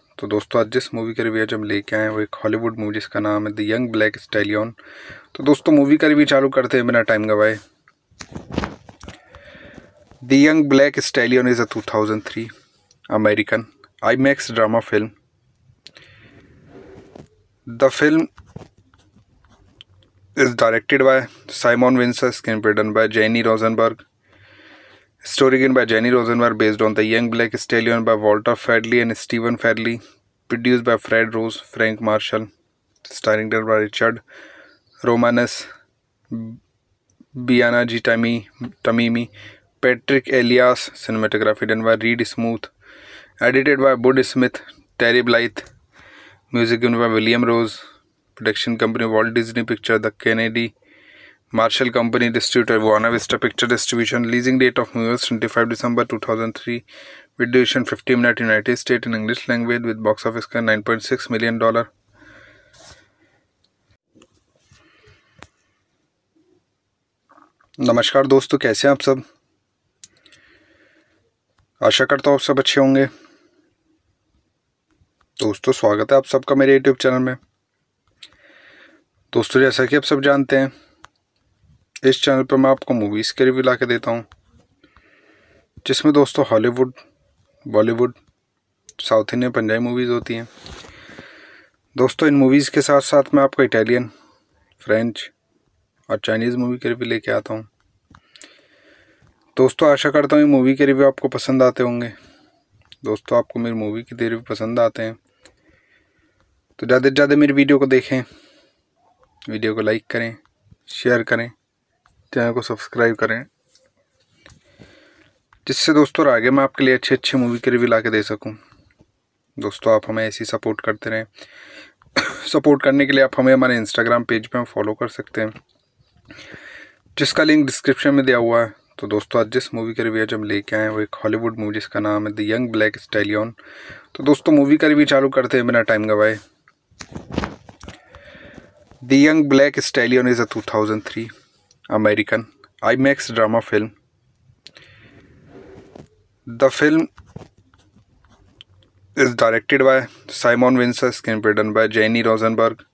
तो दोस्तों आज जिस movie का review हम लेके आए हैं वो एक हॉलीवुड मूवी जिसका नाम है द यंग ब्लैक स्टैलियन तो दोस्तों मूवी का रिव्यू चालू करते हैं बिना टाइम गवाए the young black stallion is a 2003 American IMAX drama film the film is directed by Simon Wincer screen done by Jenny Story given by Jenny Rosenberg based on The Young Black Stallion by Walter Fadley and Stephen Fadley. Produced by Fred Rose, Frank Marshall. Starring by Richard Romanus, Biana G. Tamimi, Patrick Elias. Cinematography done by Reed Smooth. Edited by Bud Smith, Terry Blythe. Music given by William Rose. Production company Walt Disney Picture, The Kennedy Marshall Company distributor Buena Vista Picture Distribution leasing date of movies 25 December 2003 with duration 50 minute United States in English language with box office का 9.6 million dollar नमस्कार दोस्तों कैसे हैं आप सब आशा करता हूँ आप सब अच्छे होंगे दोस्तों स्वागत है आप सबका मेरे यूट्यूब चैनल में दोस्तों जैसा कि आप सब जानते हैं इस चैनल पर मैं आपको मूवीज़ के रिव्यू ला के देता हूँ जिसमें दोस्तों Hollywood Bollywood south Indian Punjabi movies होती हैं दोस्तों इन मूवीज़ के साथ साथ मैं आपको इटालियन फ्रेंच और चाइनीज़ मूवी के रिव्यू लेके आता हूँ दोस्तों आशा करता हूँ ये मूवी के रिव्यू आपको पसंद आते होंगे दोस्तों आपको मेरी मूवी के रिव्यू पसंद आते हैं तो ज़्यादा से ज़्यादा मेरी वीडियो को देखें वीडियो को लाइक करें शेयर करें चैनल को सब्सक्राइब करें जिससे दोस्तों आगे मैं आपके लिए अच्छे अच्छे मूवी के रिव्यू ला के दे सकूँ दोस्तों आप हमें ऐसी सपोर्ट करते रहें सपोर्ट करने के लिए आप हमें हमारे इंस्टाग्राम पेज पर फॉलो कर सकते हैं जिसका लिंक डिस्क्रिप्शन में दिया हुआ है तो दोस्तों आज जिस मूवी का रिव्यू आज हम लेके आए हैं वो एक हॉलीवुड मूवी जिसका नाम है द यंग ब्लैक स्टैलियन तो दोस्तों मूवी का रिव्यू चालू करते हैं बिना टाइम गवाए the young black stallion is a three American IMAX drama film. The film is directed by Simon Windsor, screenplay done by Jenny Rosenberg.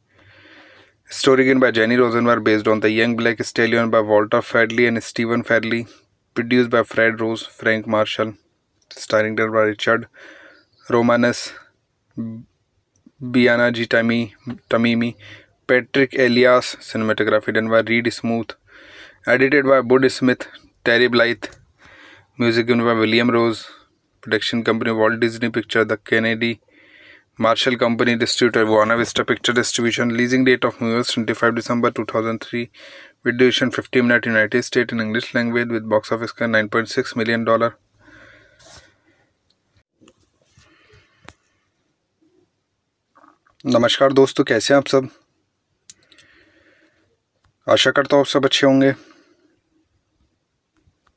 Story written by Jenny Rosenberg based on The Young Black Stallion by Walter Fadley and Stephen Fadley. Produced by Fred Rose, Frank Marshall. Starring by Richard Romanes, Biana G. Tamimi, Patrick Elias. Cinematography done by Reed Smooth. Edited by Bud Smith Terry blithe music यून by William rose production company Walt Disney picture the Kennedy Marshall company distributor Buena Vista picture distribution leasing date of movie twenty five December two thousand three with duration fifty minute United State in English language with box office का nine point six million dollar नमस्कार दोस्तों कैसे हैं आप सब आशा करता हूँ आप सब अच्छे होंगे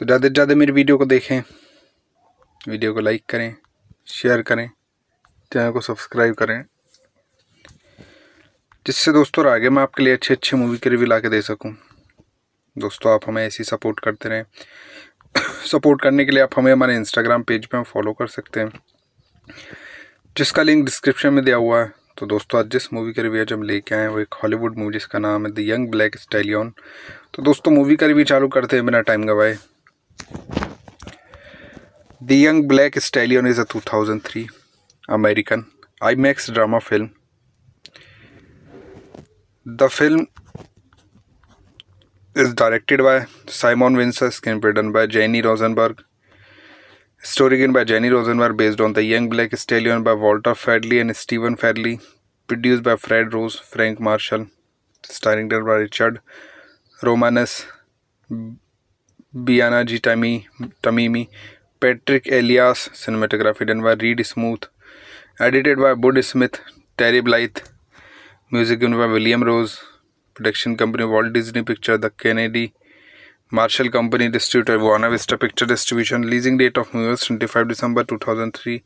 तो ज़्यादा से ज़्यादा मेरी वीडियो को देखें वीडियो को लाइक करें शेयर करें चैनल को सब्सक्राइब करें जिससे दोस्तों आगे मैं आपके लिए अच्छे अच्छे मूवी के रिव्यू ला के दे सकूँ दोस्तों आप हमें ऐसी सपोर्ट करते रहें सपोर्ट करने के लिए आप हमें हमारे इंस्टाग्राम पेज पर पे फॉलो कर सकते हैं जिसका लिंक डिस्क्रिप्शन में दिया हुआ है तो दोस्तों आज जिस मूवी का रिव्यू आज हम लेके आए हैं वो एक हॉलीवुड मूवी जिसका नाम है द यंग ब्लैक स्टालियन तो दोस्तों मूवी का रिव्यू चालू करते हैं बिना टाइम गवाए The Young Black Stallion is a 2003 American IMAX drama film. The film is directed by Simon Windsor, screenplay done by Jenny Rosenberg. Story written by Jenny Rosenberg based on The Young Black Stallion by Walter Fadley and Stephen Fadley. Produced by Fred Rose, Frank Marshall. Starring by Richard Romanes, Biana G. Tamimi, Patrick Elias, cinematography done by Reed Smooth, edited by Bud Smith, Terry Blythe, music given by William Rose, production company Walt Disney Picture, the Kennedy, Marshall Company distributor, Buena Vista Picture Distribution, leasing date of movies 25 December 2003,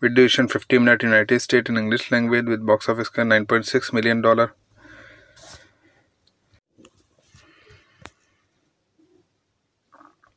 with duration 50 minutes United States in English language with box office $9.6 million.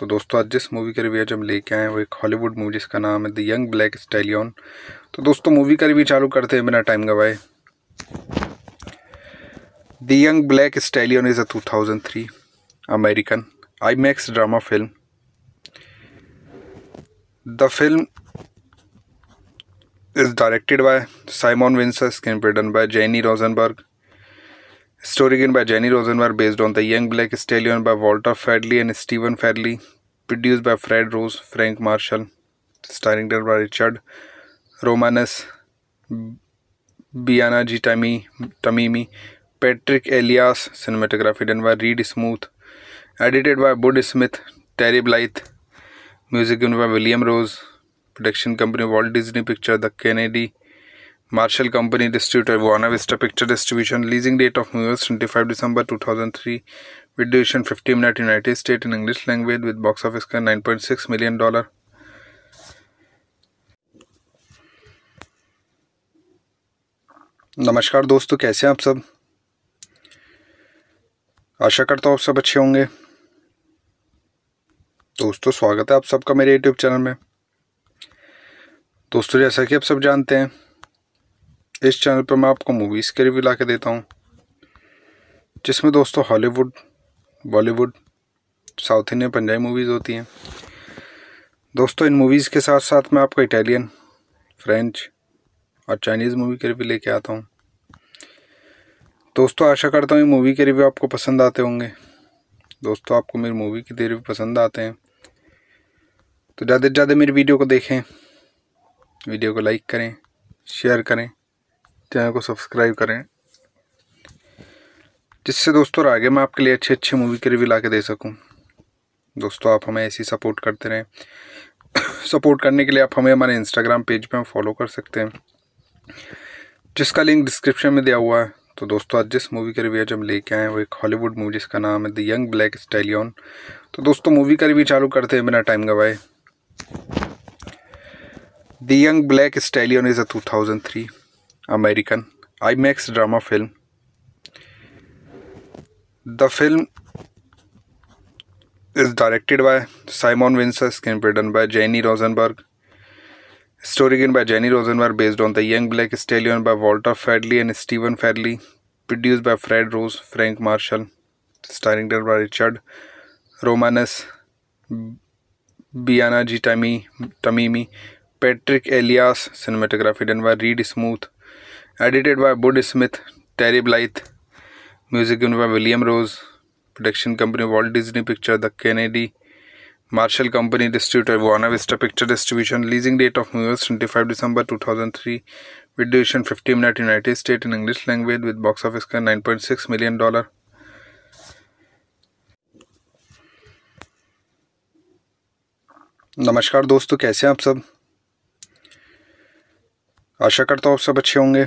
तो दोस्तों आज जिस movie का review हम लेके आए हैं वो एक हॉलीवुड मूवी जिसका नाम है द यंग ब्लैक स्टेलियन तो दोस्तों मूवी का रिव्यू चालू करते हैं बिना टाइम गवाए the young black stallion is a 2003 American IMAX drama film the film is directed by Simon Wincer screen done by Jenny Story given by Jenny Rosenberg based on The Young Black Stallion by Walter Fadley and Stephen Fadley. Produced by Fred Rose, Frank Marshall. Starring by Richard Romanus, Biana G. Tamimi, Patrick Elias. Cinematography done by Reed Smooth. Edited by Bud Smith, Terry Blythe. Music given by William Rose. Production company Walt Disney Picture, The Kennedy Marshall Company distributor Buena Vista Picture Distribution leasing date of movies 25 December 2003 with duration 50 minute United States in English language with box office का 9.6 million dollar नमस्कार दोस्तों कैसे हैं आप सब आशा करता हूँ आप सब अच्छे होंगे दोस्तों स्वागत है आप सबका मेरे यूट्यूब चैनल में दोस्तों जैसा कि आप सब जानते हैं इस चैनल पर मैं आपको मूवीज़ के रिव्यू ला के देता हूँ जिसमें दोस्तों Hollywood Bollywood south Indian Punjabi movies होती हैं दोस्तों इन मूवीज़ के साथ साथ मैं आपको इटालियन फ्रेंच और चाइनीज़ मूवी के रिव्यू लेके आता हूँ दोस्तों आशा करता हूँ ये मूवी के रिव्यू आपको पसंद आते होंगे दोस्तों आपको मेरी मूवी के रिव्यू पसंद आते हैं तो ज़्यादा से ज़्यादा मेरी वीडियो को देखें वीडियो को लाइक करें शेयर करें चैनल को सब्सक्राइब करें जिससे दोस्तों आगे मैं आपके लिए अच्छे अच्छे मूवी के रिव्यू ला के दे सकूँ दोस्तों आप हमें ऐसी सपोर्ट करते रहें सपोर्ट करने के लिए आप हमें हमारे इंस्टाग्राम पेज पर फॉलो कर सकते हैं जिसका लिंक डिस्क्रिप्शन में दिया हुआ है तो दोस्तों आज जिस मूवी का रिव्यू हम लेके आए हैं वो एक हॉलीवुड मूवी जिसका नाम है द यंग ब्लैक स्टैलियन तो दोस्तों मूवी का रिव्यू चालू करते हैं बिना टाइम गवाए the young black stallion is a three American IMAX drama film. The film is directed by Simon Windsor, screenplay done by Jenny Rosenberg. Story written by Jenny Rosenberg based on The Young Black Stallion by Walter Fadley and Stephen Fadley. Produced by Fred Rose, Frank Marshall. Starring by Richard Romanes, Biana G. Tamimi, Patrick Elias. Cinematography done by Reed Smooth. Edited by Bud Smith Terry blithe music यून by William rose production company Walt Disney picture the Kennedy Marshall company distributor Buena Vista picture distribution leasing date of movie twenty five December two thousand three with duration fifty minute United State in English language with box office का nine point six million dollar नमस्कार दोस्तों कैसे हैं आप सब आशा करता हूँ आप सब अच्छे होंगे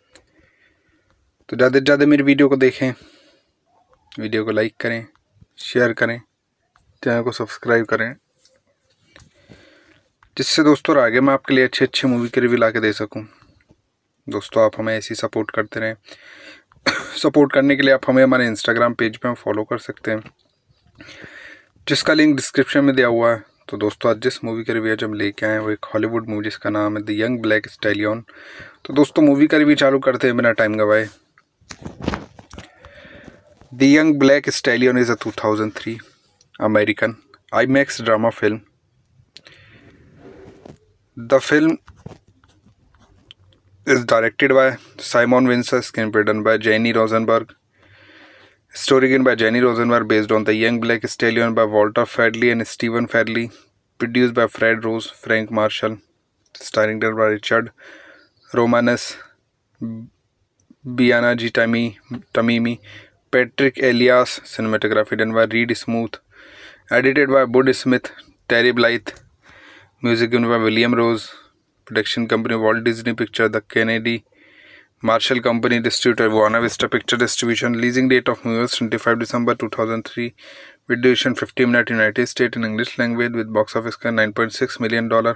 तो ज़्यादा से ज़्यादा मेरी वीडियो को देखें वीडियो को लाइक करें शेयर करें चैनल को सब्सक्राइब करें जिससे दोस्तों आगे मैं आपके लिए अच्छे अच्छे मूवी के रिव्यू ला के दे सकूँ दोस्तों आप हमें ऐसी सपोर्ट करते रहें सपोर्ट करने के लिए आप हमें हमारे इंस्टाग्राम पेज पर पे फॉलो कर सकते हैं जिसका लिंक डिस्क्रिप्शन में दिया हुआ है तो दोस्तों आज जिस मूवी का रिव्यू आज हम लेके आए हैं वो एक हॉलीवुड मूवी जिसका नाम है द यंग ब्लैक स्टैलियन तो दोस्तों मूवी का रिव्यू चालू करते हैं बिना टाइम गवाए The Young Black Stallion is a 2003 American IMAX drama film. The film is directed by Simon Windsor, screenplay done by Jenny Rosenberg. Story written by Jenny Rosenberg based on The Young Black Stallion by Walter Fadley and Stephen Fadley. Produced by Fred Rose, Frank Marshall. Starring by Richard Romanes, Biana G. Tamimi, Patrick Elias, cinematography done by Reed Smooth, edited by Bud Smith, Terry Blythe, music given by William Rose, production company Walt Disney Picture, the Kennedy, Marshall Company distributor, Buena Vista Picture Distribution, leasing date of movies 25 December 2003, with duration 50 minutes United States in English language with box office $9.6 million.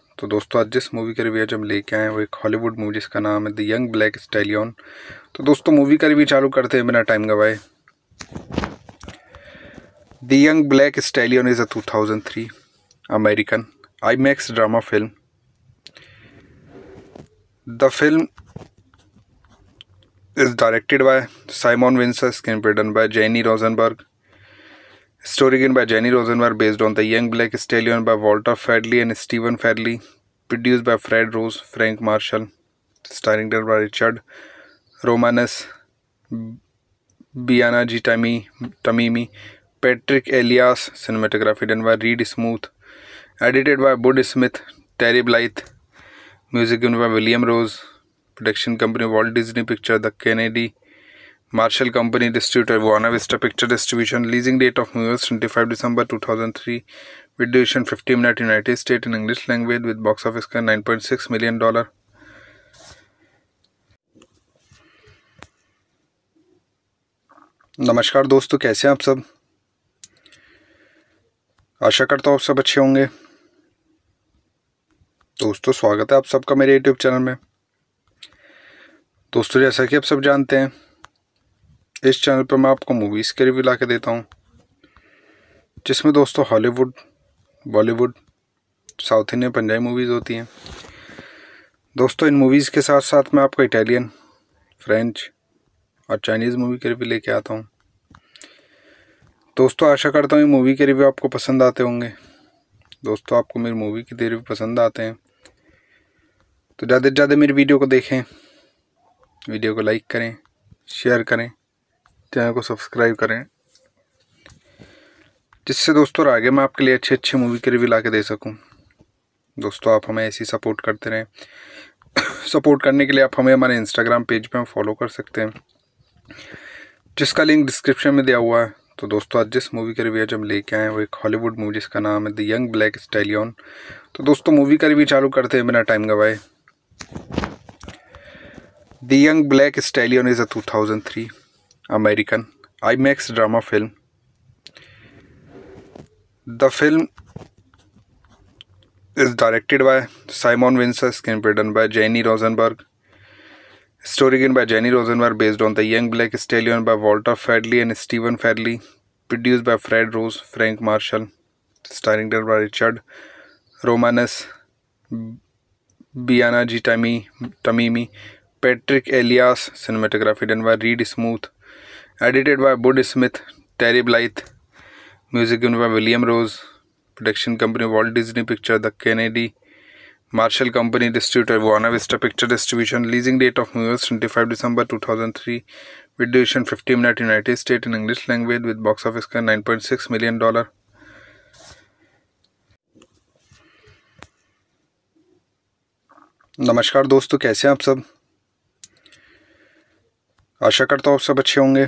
तो दोस्तों आज जिस movie का review हम लेके आए हैं वो एक हॉलीवुड मूवी जिसका नाम है द यंग ब्लैक स्टैलियन तो दोस्तों मूवी का रिव्यू चालू करते हैं बिना टाइम गवाए the young black stallion is a 2003 American IMAX drama film the film is directed by Simon Wincer screen done by Jenny Story given by Jenny Rosenberg based on The Young Black Stallion by Walter Fadley and Stephen Fadley. Produced by Fred Rose, Frank Marshall. Starring by Richard Romanus, Biana G. Tamimi, Patrick Elias. Cinematography done by Reed Smooth. Edited by Bud Smith, Terry Blythe. Music done by William Rose. Production company Walt Disney Picture, The Kennedy Marshall Company distributor Buena Vista Picture Distribution leasing date of US 25 December 2003 with duration 50 minute United States in English language with box office का 9.6 million dollar नमस्कार दोस्तों कैसे हैं आप सब आशा करता हूँ आप सब अच्छे होंगे दोस्तों स्वागत है आप सबका मेरे यूट्यूब चैनल में दोस्तों जैसा कि आप सब जानते हैं इस चैनल पर मैं आपको मूवीज़ के रिव्यू ला के देता हूँ जिसमें दोस्तों Hollywood Bollywood south Indian Punjabi movies होती हैं दोस्तों इन मूवीज़ के साथ साथ मैं आपको इटालियन फ्रेंच और चाइनीज़ मूवी के रिव्यू लेके आता हूँ दोस्तों आशा करता हूँ ये मूवी के रिव्यू आपको पसंद आते होंगे दोस्तों आपको मेरी मूवी के रिव्यू पसंद आते हैं तो ज़्यादा से ज़्यादा मेरी वीडियो को देखें वीडियो को लाइक करें शेयर करें चैनल को सब्सक्राइब करें जिससे दोस्तों आगे मैं आपके लिए अच्छे अच्छे मूवी के रिव्यू ला के दे सकूँ दोस्तों आप हमें ऐसी सपोर्ट करते रहें सपोर्ट करने के लिए आप हमें हमारे इंस्टाग्राम पेज पर फॉलो कर सकते हैं जिसका लिंक डिस्क्रिप्शन में दिया हुआ है तो दोस्तों आज जिस मूवी का रिव्यू आज हम लेके आए हैं वो एक हॉलीवुड मूवी जिसका नाम है द यंग ब्लैक स्टैलियन तो दोस्तों मूवी का रिव्यू चालू करते हैं बिना टाइम गवाए the young black stallion is a three American IMAX drama film. The film is directed by Simon Windsor, screenplay done by Jenny Rosenberg. Story written by Jenny Rosenberg based on The Young Black Stallion by Walter Fadley and Stephen Fadley. Produced by Fred Rose, Frank Marshall. Starring by Richard Romanes, Biana G. Tamimi, Patrick Elias. Cinematography done by Reed Smooth. Edited by Bud Smith Terry blithe music यून by William rose production company Walt Disney picture the Kennedy Marshall company distributor Buena Vista picture distribution leasing date of movie twenty five December two thousand three with duration fifty minute United State in English language with box office का nine point six million dollar नमस्कार दोस्तों कैसे हैं आप सब आशा करता हूँ आप सब अच्छे होंगे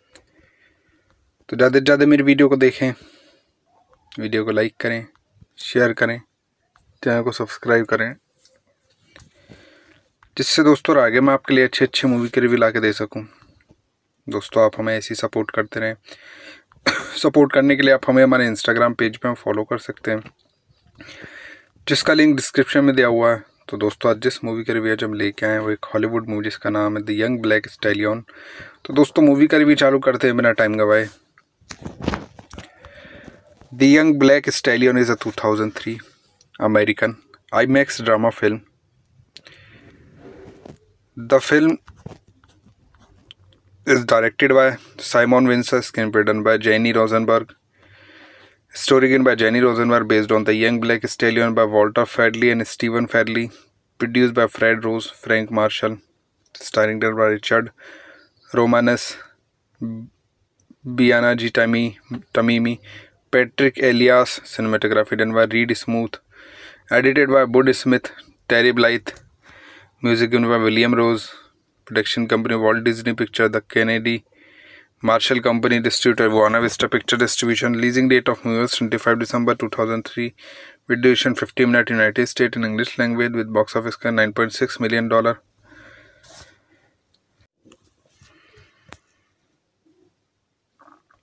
तो ज़्यादा से ज़्यादा मेरी वीडियो को देखें वीडियो को लाइक करें शेयर करें चैनल को सब्सक्राइब करें जिससे दोस्तों आगे मैं आपके लिए अच्छे अच्छे मूवी के रिव्यू ला के दे सकूँ दोस्तों आप हमें ऐसी सपोर्ट करते रहें सपोर्ट करने के लिए आप हमें हमारे इंस्टाग्राम पेज पर पे फॉलो कर सकते हैं जिसका लिंक डिस्क्रिप्शन में दिया हुआ है तो दोस्तों आज जिस मूवी का रिव्यू आज हम लेके आए हैं वो एक हॉलीवुड मूवी जिसका नाम है द यंग ब्लैक स्टैलियन तो दोस्तों मूवी का रिव्यू चालू करते हैं बिना टाइम गवाए The Young Black Stallion is a 2003 American IMAX drama film. The film is directed by Simon Windsor, screenplay done by Jenny Rosenberg. Story written by Jenny Rosenberg based on The Young Black Stallion by Walter Fadley and Stephen Fadley. Produced by Fred Rose, Frank Marshall. Starring by Richard Romanes, Biana G. Tamimi, Patrick Elias, cinematography done by Reed Smooth, edited by Bud Smith, Terry Blythe, music given by William Rose, production company Walt Disney Picture, the Kennedy, Marshall Company distributor, Buena Vista Picture Distribution, leasing date of movies 25 December 2003, with duration 50 minutes United States in English language with box office $9.6 million.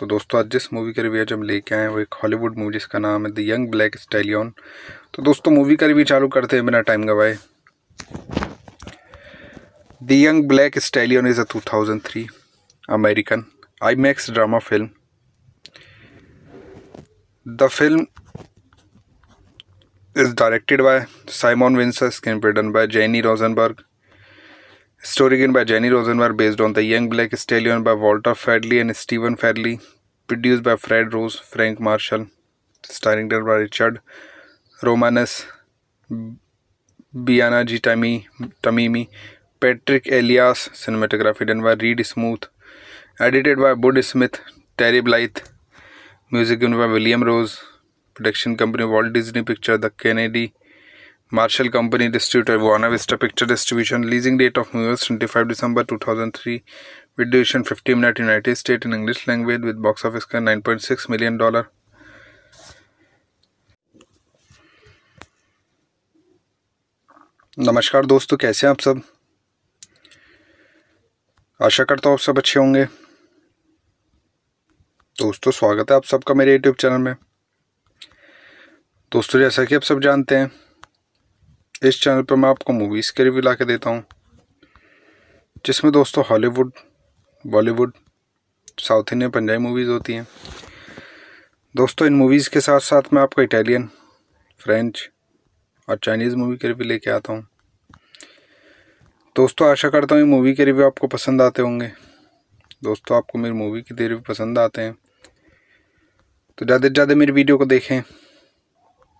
तो दोस्तों आज जिस movie का review हम लेके आए हैं वो एक हॉलीवुड मूवी जिसका नाम है द यंग ब्लैक स्टैलियन तो दोस्तों मूवी का रिव्यू चालू करते हैं बिना टाइम गवाए the young black stallion is a 2003 American IMAX drama film the film is directed by Simon Wincer screen done by Jenny Story given by Jenny Rosenberg based on The Young Black Stallion by Walter Fadley and Stephen Fadley. Produced by Fred Rose, Frank Marshall. Starring by Richard Romanus, Biana G. Tamimi, Patrick Elias. Cinematography done by Reed Smooth. Edited by Bud Smith, Terry Blythe. Music done by William Rose. Production company Walt Disney Picture, The Kennedy Marshall Company distributor Buena Vista Picture Distribution leasing date of US 25 December 2003 with duration 50 minute United States in English language with box office का 9.6 million dollar नमस्कार दोस्तों कैसे हैं आप सब आशा करता हूँ आप सब अच्छे होंगे दोस्तों स्वागत है आप सबका मेरे यूट्यूब चैनल में दोस्तों जैसा कि आप सब जानते हैं इस चैनल पर मैं आपको मूवीज़ के रिव्यू ला के देता हूँ जिसमें दोस्तों Hollywood Bollywood south Indian Punjabi movies होती हैं दोस्तों इन मूवीज़ के साथ साथ मैं आपको इटालियन फ्रेंच और चाइनीज़ मूवी के रिव्यू लेके आता हूँ दोस्तों आशा करता हूँ ये मूवी के रिव्यू आपको पसंद आते होंगे दोस्तों आपको मेरी मूवी के रिव्यू पसंद आते हैं तो ज़्यादा से ज़्यादा मेरी वीडियो को देखें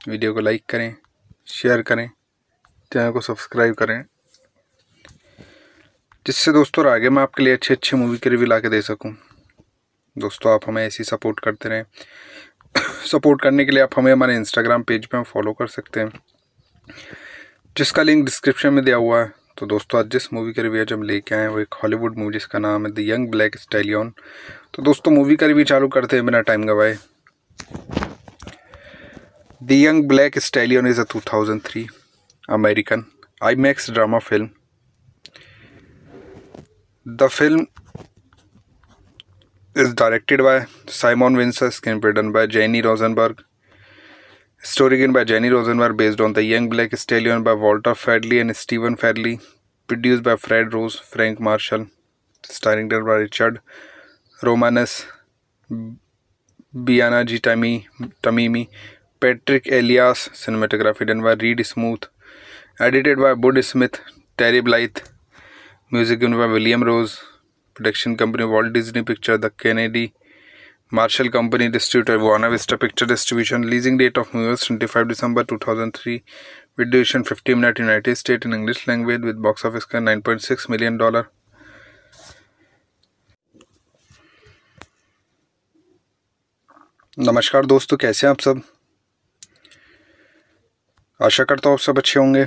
वीडियो को लाइक करें शेयर करें चैनल को सब्सक्राइब करें जिससे दोस्तों आगे मैं आपके लिए अच्छे अच्छे मूवी के रिव्यू ला के दे सकूँ दोस्तों आप हमें ऐसी सपोर्ट करते रहें सपोर्ट करने के लिए आप हमें हमारे इंस्टाग्राम पेज पर फॉलो कर सकते हैं जिसका लिंक डिस्क्रिप्शन में दिया हुआ है तो दोस्तों आज जिस मूवी का रिव्यू आज हम लेके आए हैं वो एक हॉलीवुड मूवी जिसका नाम है द यंग ब्लैक स्टैलियन तो दोस्तों मूवी का रिव्यू चालू करते हैं बिना टाइम गवाए the young black stallion is a three American IMAX drama film. The film is directed by Simon Windsor, screenplay done by Jenny Rosenberg. Story written by Jenny Rosenberg based on The Young Black Stallion by Walter Fadley and Stephen Fadley. Produced by Fred Rose, Frank Marshall. Starring by Richard Romanes, Biana G. Tamimi, Patrick Elias. Cinematography done by Reed Smooth. Edited by Bud Smith Terry blithe music यून by William rose production company Walt Disney picture the Kennedy Marshall company distributor Buena Vista picture distribution leasing date of movie twenty five December two thousand three with duration fifty minute United State in English language with box office का nine point six million dollar नमस्कार दोस्तों कैसे हैं आप सब आशा करता हूँ आप सब अच्छे होंगे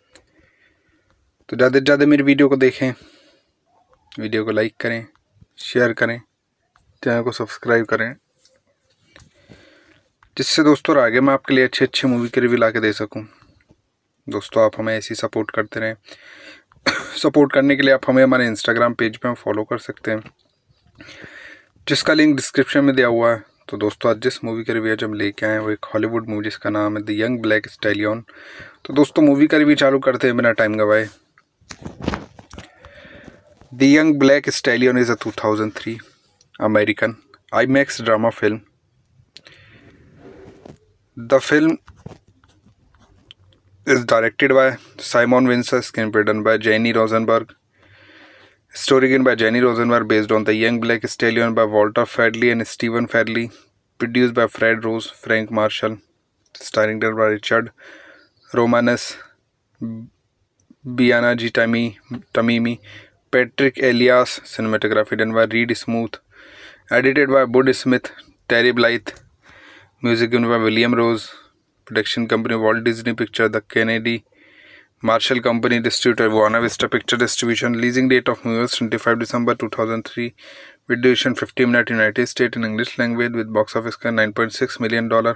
तो ज़्यादा से ज़्यादा मेरी वीडियो को देखें वीडियो को लाइक करें शेयर करें चैनल को सब्सक्राइब करें जिससे दोस्तों आगे मैं आपके लिए अच्छे अच्छे मूवी के रिव्यू ला के दे सकूँ दोस्तों आप हमें ऐसी सपोर्ट करते रहें सपोर्ट करने के लिए आप हमें हमारे इंस्टाग्राम पेज पर पे फॉलो कर सकते हैं जिसका लिंक डिस्क्रिप्शन में दिया हुआ है तो दोस्तों आज जिस मूवी का रिव्यू आज हम लेके आए हैं वो एक हॉलीवुड मूवी जिसका नाम है द यंग ब्लैक स्टैलियन तो दोस्तों मूवी का रिव्यू चालू करते हैं बिना टाइम गवाए The Young Black Stallion is a 2003 American IMAX drama film. The film is directed by Simon Windsor, screenplay done by Jenny Rosenberg. Story written by Jenny Rosenberg based on The Young Black Stallion by Walter Fadley and Stephen Fadley. Produced by Fred Rose, Frank Marshall. Starring by Richard Romanes, Biana G. Tamimi, Patrick Elias, cinematography done by Reed Smooth, edited by Bud Smith, Terry Blythe, music given by William Rose, production company Walt Disney Picture, the Kennedy, Marshall Company distributor, Buena Vista Picture Distribution, leasing date of movies 25 December 2003, with duration 50 minutes United States in English language with box office $9.6 million.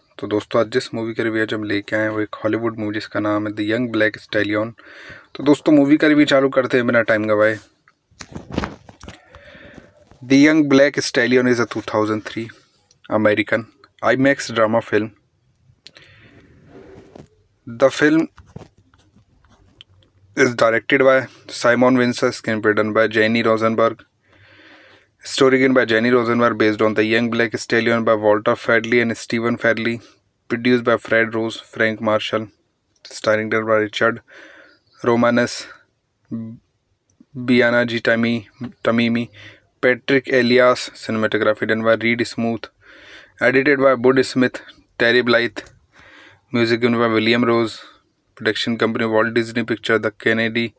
तो दोस्तों आज जिस movie का review हम लेके आए हैं वो एक हॉलीवुड मूवी जिसका नाम है द यंग ब्लैक स्टैलियन तो दोस्तों मूवी का रिव्यू चालू करते हैं बिना टाइम गवाए the young black stallion is a 2003 American IMAX drama film the film is directed by Simon Wincer screen done by Jenny Story again by Jenny Rosenberg based on The Young Black Stallion by Walter Fadley and Stephen Fadley. Produced by Fred Rose, Frank Marshall. Starring by Richard Romanus, Biana G. Tamimi, Patrick Elias. Cinematography done by Reed Smooth. Edited by Bud Smith, Terry Blythe. Music given by William Rose. Production company Walt Disney Picture, The Kennedy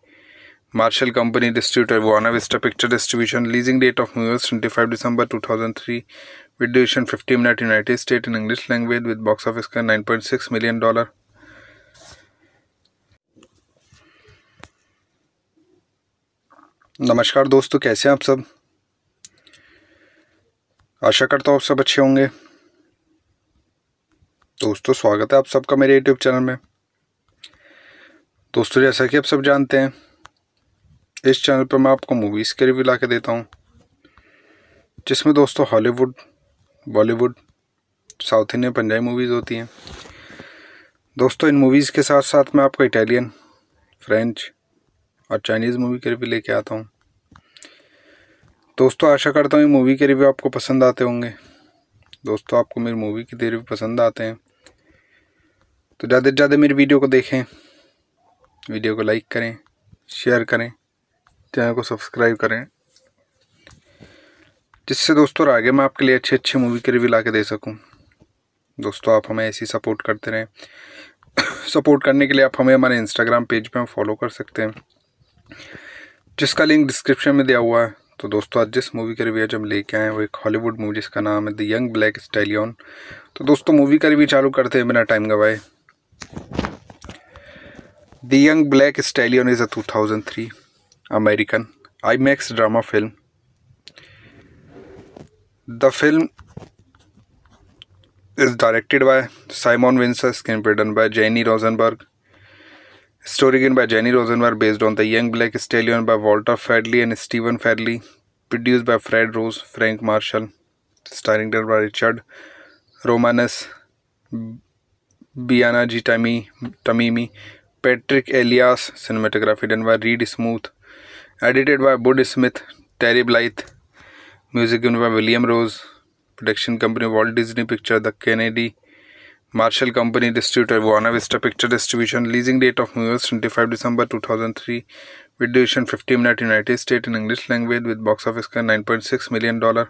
Marshall Company distributor Buena Vista Picture Distribution leasing date of US 25 December 2003 with duration 50 minute United States in English language with box office का 9.6 million dollar नमस्कार दोस्तों कैसे हैं आप सब आशा करता हूँ आप सब अच्छे होंगे दोस्तों स्वागत है आप सबका मेरे यूट्यूब चैनल में दोस्तों जैसा कि आप सब जानते हैं इस चैनल पर मैं आपको मूवीज़ के रिव्यू ला के देता हूँ जिसमें दोस्तों Hollywood Bollywood south Indian Punjabi movies होती हैं दोस्तों इन मूवीज़ के साथ साथ मैं आपको इटालियन फ्रेंच और चाइनीज़ मूवी के रिव्यू लेके आता हूँ दोस्तों आशा करता हूँ ये मूवी के रिव्यू आपको पसंद आते होंगे दोस्तों आपको मेरी मूवी के रिव्यू पसंद आते हैं तो ज़्यादा से ज़्यादा मेरी वीडियो को देखें वीडियो को लाइक करें शेयर करें चैनल को सब्सक्राइब करें जिससे दोस्तों आगे मैं आपके लिए अच्छे अच्छे मूवी के रिव्यू ला के दे सकूँ दोस्तों आप हमें ऐसी सपोर्ट करते रहें सपोर्ट करने के लिए आप हमें हमारे इंस्टाग्राम पेज पर फॉलो कर सकते हैं जिसका लिंक डिस्क्रिप्शन में दिया हुआ है तो दोस्तों आज जिस मूवी का रिव्यू आज हम लेके आए हैं वो एक हॉलीवुड मूवी जिसका नाम है द यंग ब्लैक स्टैलियन तो दोस्तों मूवी का रिव्यू चालू करते हैं बिना टाइम गवाए the young black stallion is a three American IMAX drama film. The film is directed by Simon Windsor, screenplay done by Jenny Rosenberg. Story written by Jenny Rosenberg based on The Young Black Stallion by Walter Fadley and Stephen Fadley. Produced by Fred Rose, Frank Marshall. Starring by Richard Romanes, Biana G. Tamimi, Patrick Elias. Cinematography done by Reed Smooth. Edited by Bud Smith Terry blithe music यून by William rose production company Walt Disney picture the Kennedy Marshall company distributor Buena Vista picture distribution leasing date of movie twenty five December two thousand three with duration fifty minute United State in English language with box office का nine point six million dollar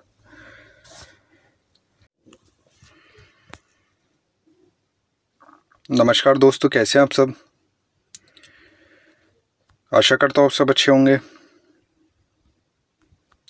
नमस्कार दोस्तों कैसे हैं आप सब आशा करता हूँ आप सब अच्छे होंगे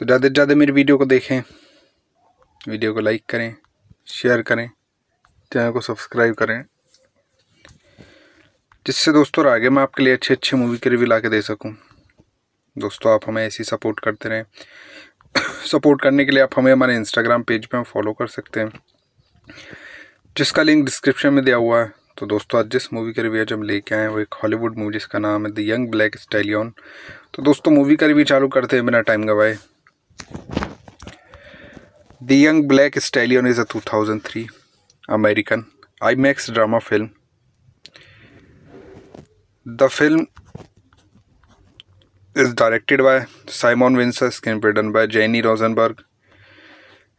तो ज़्यादा से ज़्यादा मेरी वीडियो को देखें वीडियो को लाइक करें शेयर करें चैनल को सब्सक्राइब करें जिससे दोस्तों आगे मैं आपके लिए अच्छे अच्छे मूवी के रिव्यू ला के दे सकूँ दोस्तों आप हमें ऐसी सपोर्ट करते रहें सपोर्ट करने के लिए आप हमें हमारे इंस्टाग्राम पेज पे हम फॉलो कर सकते हैं जिसका लिंक डिस्क्रिप्शन में दिया हुआ है तो दोस्तों आज जिस मूवी का रिव्यू आज हम लेके आए हैं वो एक हॉलीवुड मूवी जिसका नाम है द यंग ब्लैक स्टाइलियन तो दोस्तों मूवी का रिव्यू चालू करते हैं बिना टाइम गवाए The Young Black Stallion is a 2003 American IMAX drama film. The film is directed by Simon Windsor, screenplay done by Jenny Rosenberg.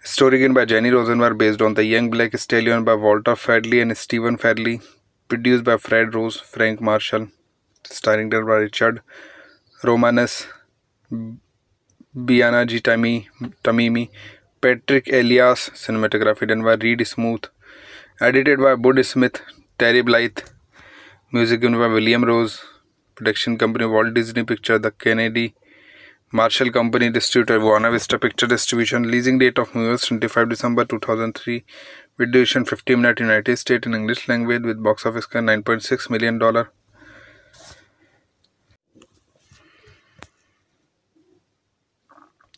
Story written by Jenny Rosenberg based on The Young Black Stallion by Walter Fadley and Stephen Fadley. Produced by Fred Rose, Frank Marshall. Starring by Richard Romanes, G. Tamimi, Patrick Elias, cinematography done by Reed Smooth, edited by Bud Smith, Terry Blythe, music given by William Rose, production company Walt Disney Picture, the Kennedy, Marshall Company distributor, Buena Vista Picture Distribution, leasing date of movies 25 December 2003, with duration 50 minutes United States in English language with box office $9.6 million.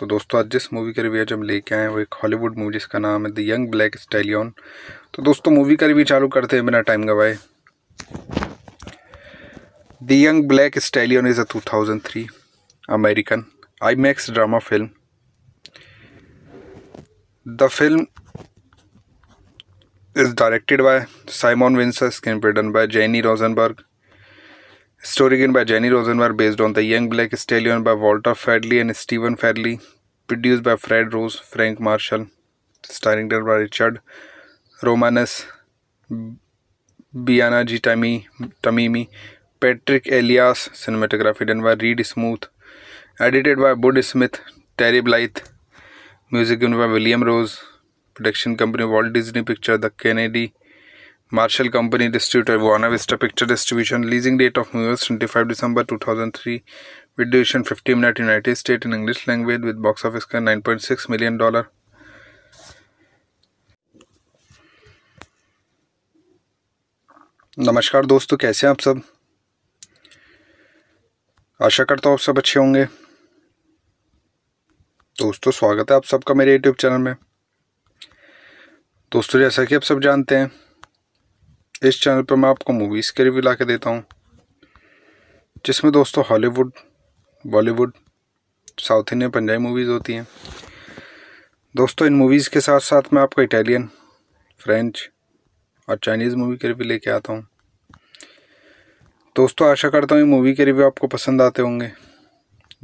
तो दोस्तों आज जिस movie का review हम लेके आए हैं वो एक हॉलीवुड मूवी जिसका नाम है द यंग ब्लैक स्टेलियन तो दोस्तों मूवी का रिव्यू चालू करते हैं बिना टाइम गवाए the young black stallion is a 2003 American IMAX drama film the film is directed by Simon Wincer screen by Jenny Rosenberg Story given by Jenny Rosenberg based on The Young Black Stallion by Walter Fadley and Stephen Fadley. Produced by Fred Rose, Frank Marshall. Starring by Richard Romanus, Biana G. Tamimi, Patrick Elias. Cinematography done by Reed Smooth. Edited by Bud Smith, Terry Blythe. Music given by William Rose. Production company Walt Disney Picture, The Kennedy Marshall Company distributor Buena Vista Picture Distribution leasing date of movies 25 December 2003 with duration 50 minute United States in English language with box office का 9.6 million dollar नमस्कार दोस्तों कैसे हैं आप सब आशा करता हूँ आप सब अच्छे होंगे दोस्तों स्वागत है आप सबका मेरे यूट्यूब चैनल में दोस्तों जैसा कि आप सब जानते हैं इस चैनल पर मैं आपको मूवीज़ के रिव्यू ला के देता हूँ जिसमें दोस्तों Hollywood Bollywood south Indian Punjabi movies होती हैं दोस्तों इन मूवीज़ के साथ साथ मैं आपको इटालियन फ्रेंच और चाइनीज़ मूवी के रिव्यू लेके आता हूँ दोस्तों आशा करता हूँ ये मूवी के रिव्यू आपको पसंद आते होंगे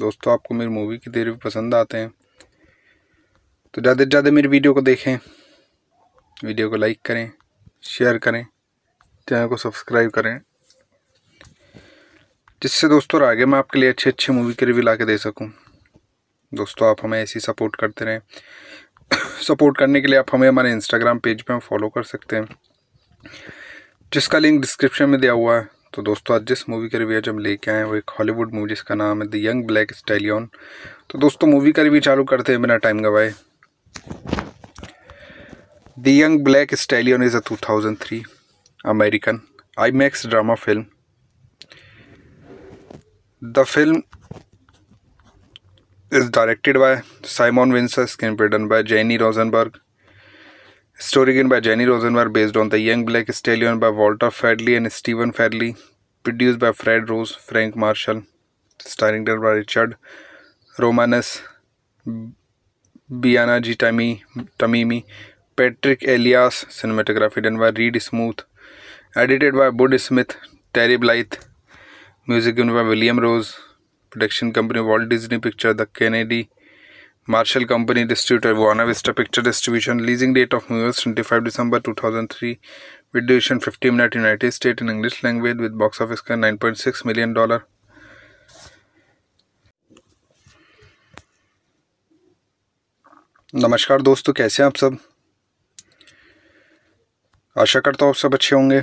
दोस्तों आपको मेरी मूवी के रिव्यू पसंद आते हैं तो ज़्यादा से ज़्यादा मेरी वीडियो को देखें वीडियो को लाइक करें शेयर करें चैनल को सब्सक्राइब करें जिससे दोस्तों आगे मैं आपके लिए अच्छे अच्छे मूवी के रिव्यू ला के दे सकूँ दोस्तों आप हमें ऐसी सपोर्ट करते रहें सपोर्ट करने के लिए आप हमें हमारे इंस्टाग्राम पेज पर फॉलो कर सकते हैं जिसका लिंक डिस्क्रिप्शन में दिया हुआ है तो दोस्तों आज जिस मूवी का रिव्यू आज हम लेके आए हैं वो एक हॉलीवुड मूवी जिसका नाम है द यंग ब्लैक स्टैलियन तो दोस्तों मूवी का रिव्यू चालू करते हैं बिना टाइम गवाए the young black stallion is a three American IMAX drama film. The film is directed by Simon Windsor, screenplay done by Jenny Rosenberg. Story written by Jenny Rosenberg based on The Young Black Stallion by Walter Fadley and Stephen Fadley. Produced by Fred Rose, Frank Marshall. Starring by Richard Romanes, Biana G. Tamimi, Patrick Elias. Cinematography done by Reed Smooth. Edited by Bud Smith Terry blithe music यून by William rose production company Walt Disney picture the Kennedy Marshall company distributor Buena Vista picture distribution leasing date of movie twenty five December two thousand three with duration fifty minute United State in English language with box office का nine point six million dollar नमस्कार दोस्तों कैसे हैं आप सब आशा करता हूँ आप सब अच्छे होंगे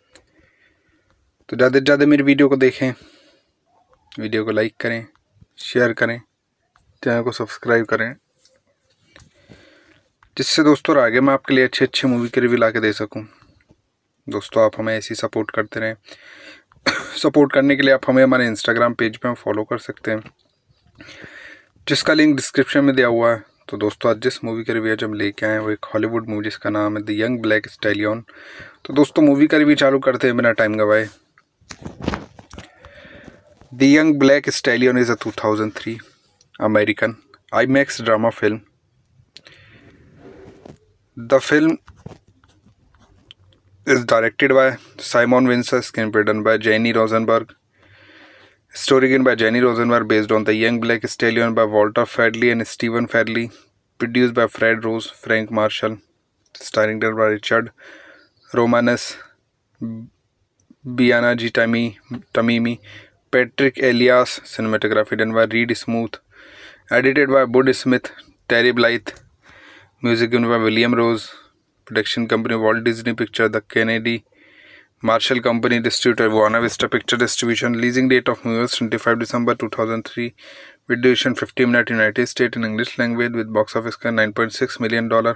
तो ज़्यादा से ज़्यादा मेरी वीडियो को देखें वीडियो को लाइक करें शेयर करें चैनल को सब्सक्राइब करें जिससे दोस्तों आगे मैं आपके लिए अच्छे अच्छे मूवी के रिव्यू ला के दे सकूँ दोस्तों आप हमें ऐसी सपोर्ट करते रहें सपोर्ट करने के लिए आप हमें हमारे इंस्टाग्राम पेज पर पे फॉलो कर सकते हैं जिसका लिंक डिस्क्रिप्शन में दिया हुआ है तो दोस्तों आज जिस मूवी का रिव्यू आज हम लेके आए हैं वो एक हॉलीवुड मूवी जिसका नाम है द यंग ब्लैक स्टैलियन तो दोस्तों मूवी का रिव्यू चालू करते हैं बिना टाइम गवाए The Young Black Stallion is a 2003 American IMAX drama film. The film is directed by Simon Windsor, screenplay done by Jenny Rosenberg. Story written by Jenny Rosenberg based on The Young Black Stallion by Walter Fadley and Stephen Fadley. Produced by Fred Rose, Frank Marshall. Starring by Richard Romanes, G. Tamimi, Patrick Elias, cinematography done by Reed Smooth, edited by Bud Smith, Terry Blythe, music given by William Rose, production company Walt Disney Picture, the Kennedy, Marshall Company distributor, Buena Vista Picture Distribution, leasing date of movies 25 December 2003, with duration 50 minutes United States in English language with box office $9.6 million.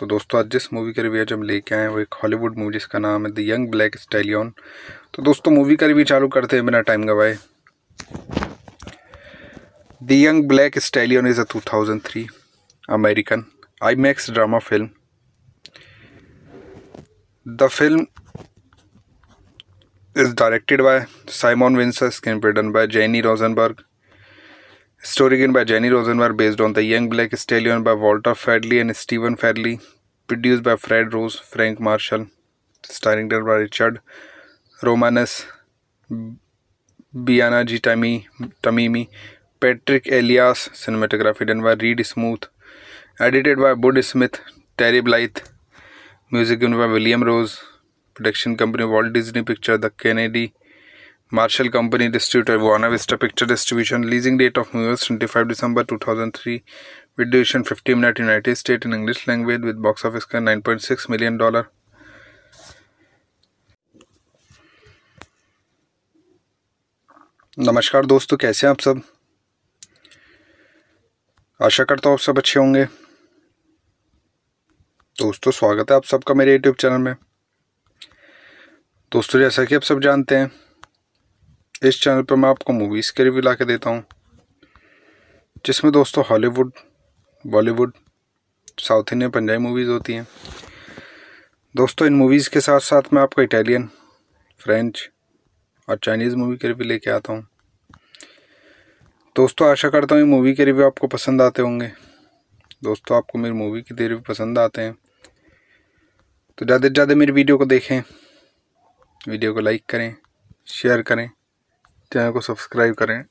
तो दोस्तों आज जिस movie का review हम लेके आए हैं वो एक हॉलीवुड मूवी जिसका नाम है द यंग ब्लैक स्टेलियन तो दोस्तों मूवी का रिव्यू चालू करते हैं बिना टाइम गवाए the young black stallion is a 2003 American IMAX drama film the film is directed by Simon Wincer screen by Jenny Rosenberg Story given by Jenny Rosenberg based on The Young Black Stallion by Walter Fadley and Stephen Fadley. Produced by Fred Rose, Frank Marshall. Starring by Richard Romanus, Biana G. Tamimi, Patrick Elias. Cinematography done by Reed Smooth. Edited by Bud Smith, Terry Blythe. Music done by William Rose. Production company Walt Disney Picture, The Kennedy Marshall Company distributor Buena Vista Picture Distribution leasing date of US 25 December 2003 with duration 50 minute United States in English language with box office का 9.6 million dollar नमस्कार दोस्तों कैसे हैं आप सब आशा करता हूँ आप सब अच्छे होंगे दोस्तों स्वागत है आप सबका मेरे यूट्यूब चैनल में दोस्तों जैसा कि आप सब जानते हैं इस चैनल पर मैं आपको मूवीज़ के रिव्यू ला के देता हूँ जिसमें दोस्तों Hollywood Bollywood south Indian Punjabi movies होती हैं दोस्तों इन मूवीज़ के साथ साथ मैं आपको इटालियन फ्रेंच और चाइनीज़ मूवी के रिव्यू लेके आता हूँ दोस्तों आशा करता हूँ ये मूवी के रिव्यू आपको पसंद आते होंगे दोस्तों आपको मेरी मूवी के रिव्यू पसंद आते हैं तो ज़्यादा से ज़्यादा मेरी वीडियो को देखें वीडियो को लाइक करें शेयर करें चैनल को सब्सक्राइब करें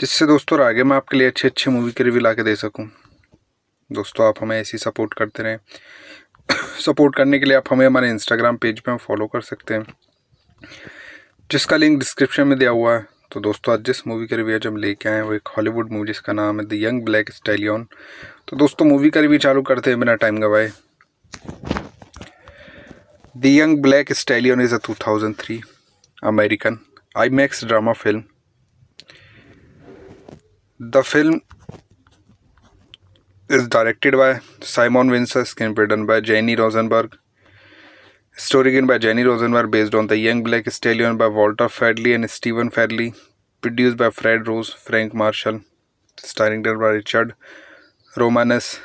जिससे दोस्तों आगे मैं आपके लिए अच्छे अच्छे मूवी के रिव्यू ला के दे सकूँ दोस्तों आप हमें ऐसी सपोर्ट करते रहें सपोर्ट करने के लिए आप हमें हमारे इंस्टाग्राम पेज पर फॉलो कर सकते हैं जिसका लिंक डिस्क्रिप्शन में दिया हुआ है तो दोस्तों आज जिस मूवी का रिव्यू हम लेके आए हैं वो एक हॉलीवुड मूवी जिसका नाम है द यंग ब्लैक स्टैलियन तो दोस्तों मूवी का रिव्यू चालू करते हैं बिना टाइम गवाए the young black stallion is a three American IMAX drama film. The film is directed by Simon Windsor, screenplay done by Jenny Rosenberg. Story written by Jenny Rosenberg, based on The Young Black Stallion by Walter Fadley and Stephen Fadley. Produced by Fred Rose, Frank Marshall. Starring by Richard Romanes,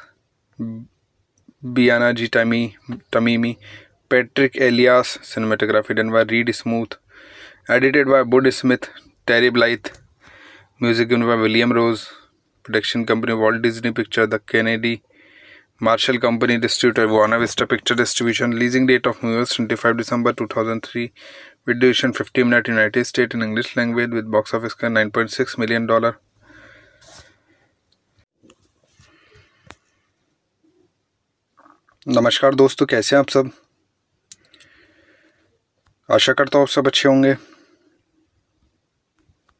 Biana G. Tamimi, Patrick Elias. Cinematography done by Reed Smooth. Edited by Bud Smith Terry blithe music यून by William rose production company Walt Disney picture the Kennedy Marshall company distributor Buena Vista picture distribution leasing date of movie twenty five December two thousand three with duration fifty minute United State in English language with box office का nine point six million dollar नमस्कार दोस्तों कैसे हैं आप सब आशा करता हूँ आप सब अच्छे होंगे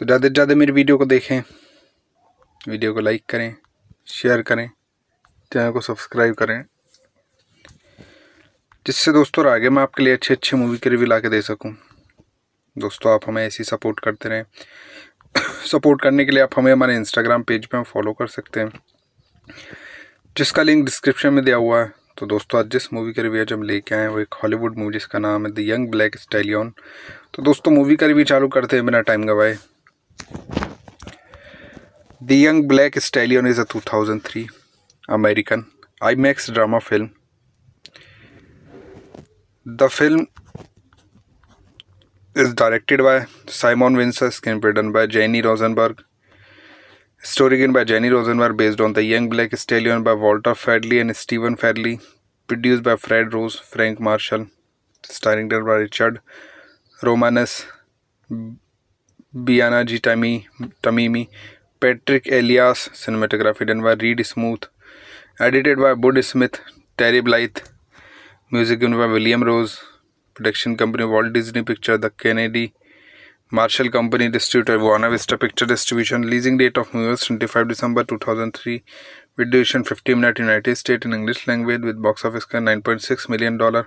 तो ज़्यादा से ज़्यादा मेरी वीडियो को देखें वीडियो को लाइक करें शेयर करें चैनल को सब्सक्राइब करें जिससे दोस्तों आगे मैं आपके लिए अच्छे अच्छे मूवी के रिव्यू ला के दे सकूँ दोस्तों आप हमें ऐसी सपोर्ट करते रहें सपोर्ट करने के लिए आप हमें हमारे इंस्टाग्राम पेज पर पे फॉलो कर सकते हैं जिसका लिंक डिस्क्रिप्शन में दिया हुआ है तो दोस्तों आज जिस मूवी का रिव्यू आज हम लेके आए हैं वो एक हॉलीवुड मूवी जिसका नाम है द यंग ब्लैक स्टैलियन तो दोस्तों मूवी का रिव्यू चालू करते हैं बिना टाइम गवाए The Young Black Stallion is a 2003 American IMAX drama film. The film is directed by Simon Windsor, screenplay done by Jenny Rosenberg. Story written by Jenny Rosenberg based on The Young Black Stallion by Walter Fadley and Stephen Fadley. Produced by Fred Rose, Frank Marshall. Starring by Richard Romanes, G. Tamimi, Patrick Elias, cinematography done by Reed Smooth, edited by Bud Smith, Terry Blythe, music given by William Rose, production company Walt Disney Picture, the Kennedy, Marshall Company distributor, Buena Vista Picture Distribution, leasing date of movies 25 December 2003, with duration 50 minutes United States in English language with box office $9.6 million.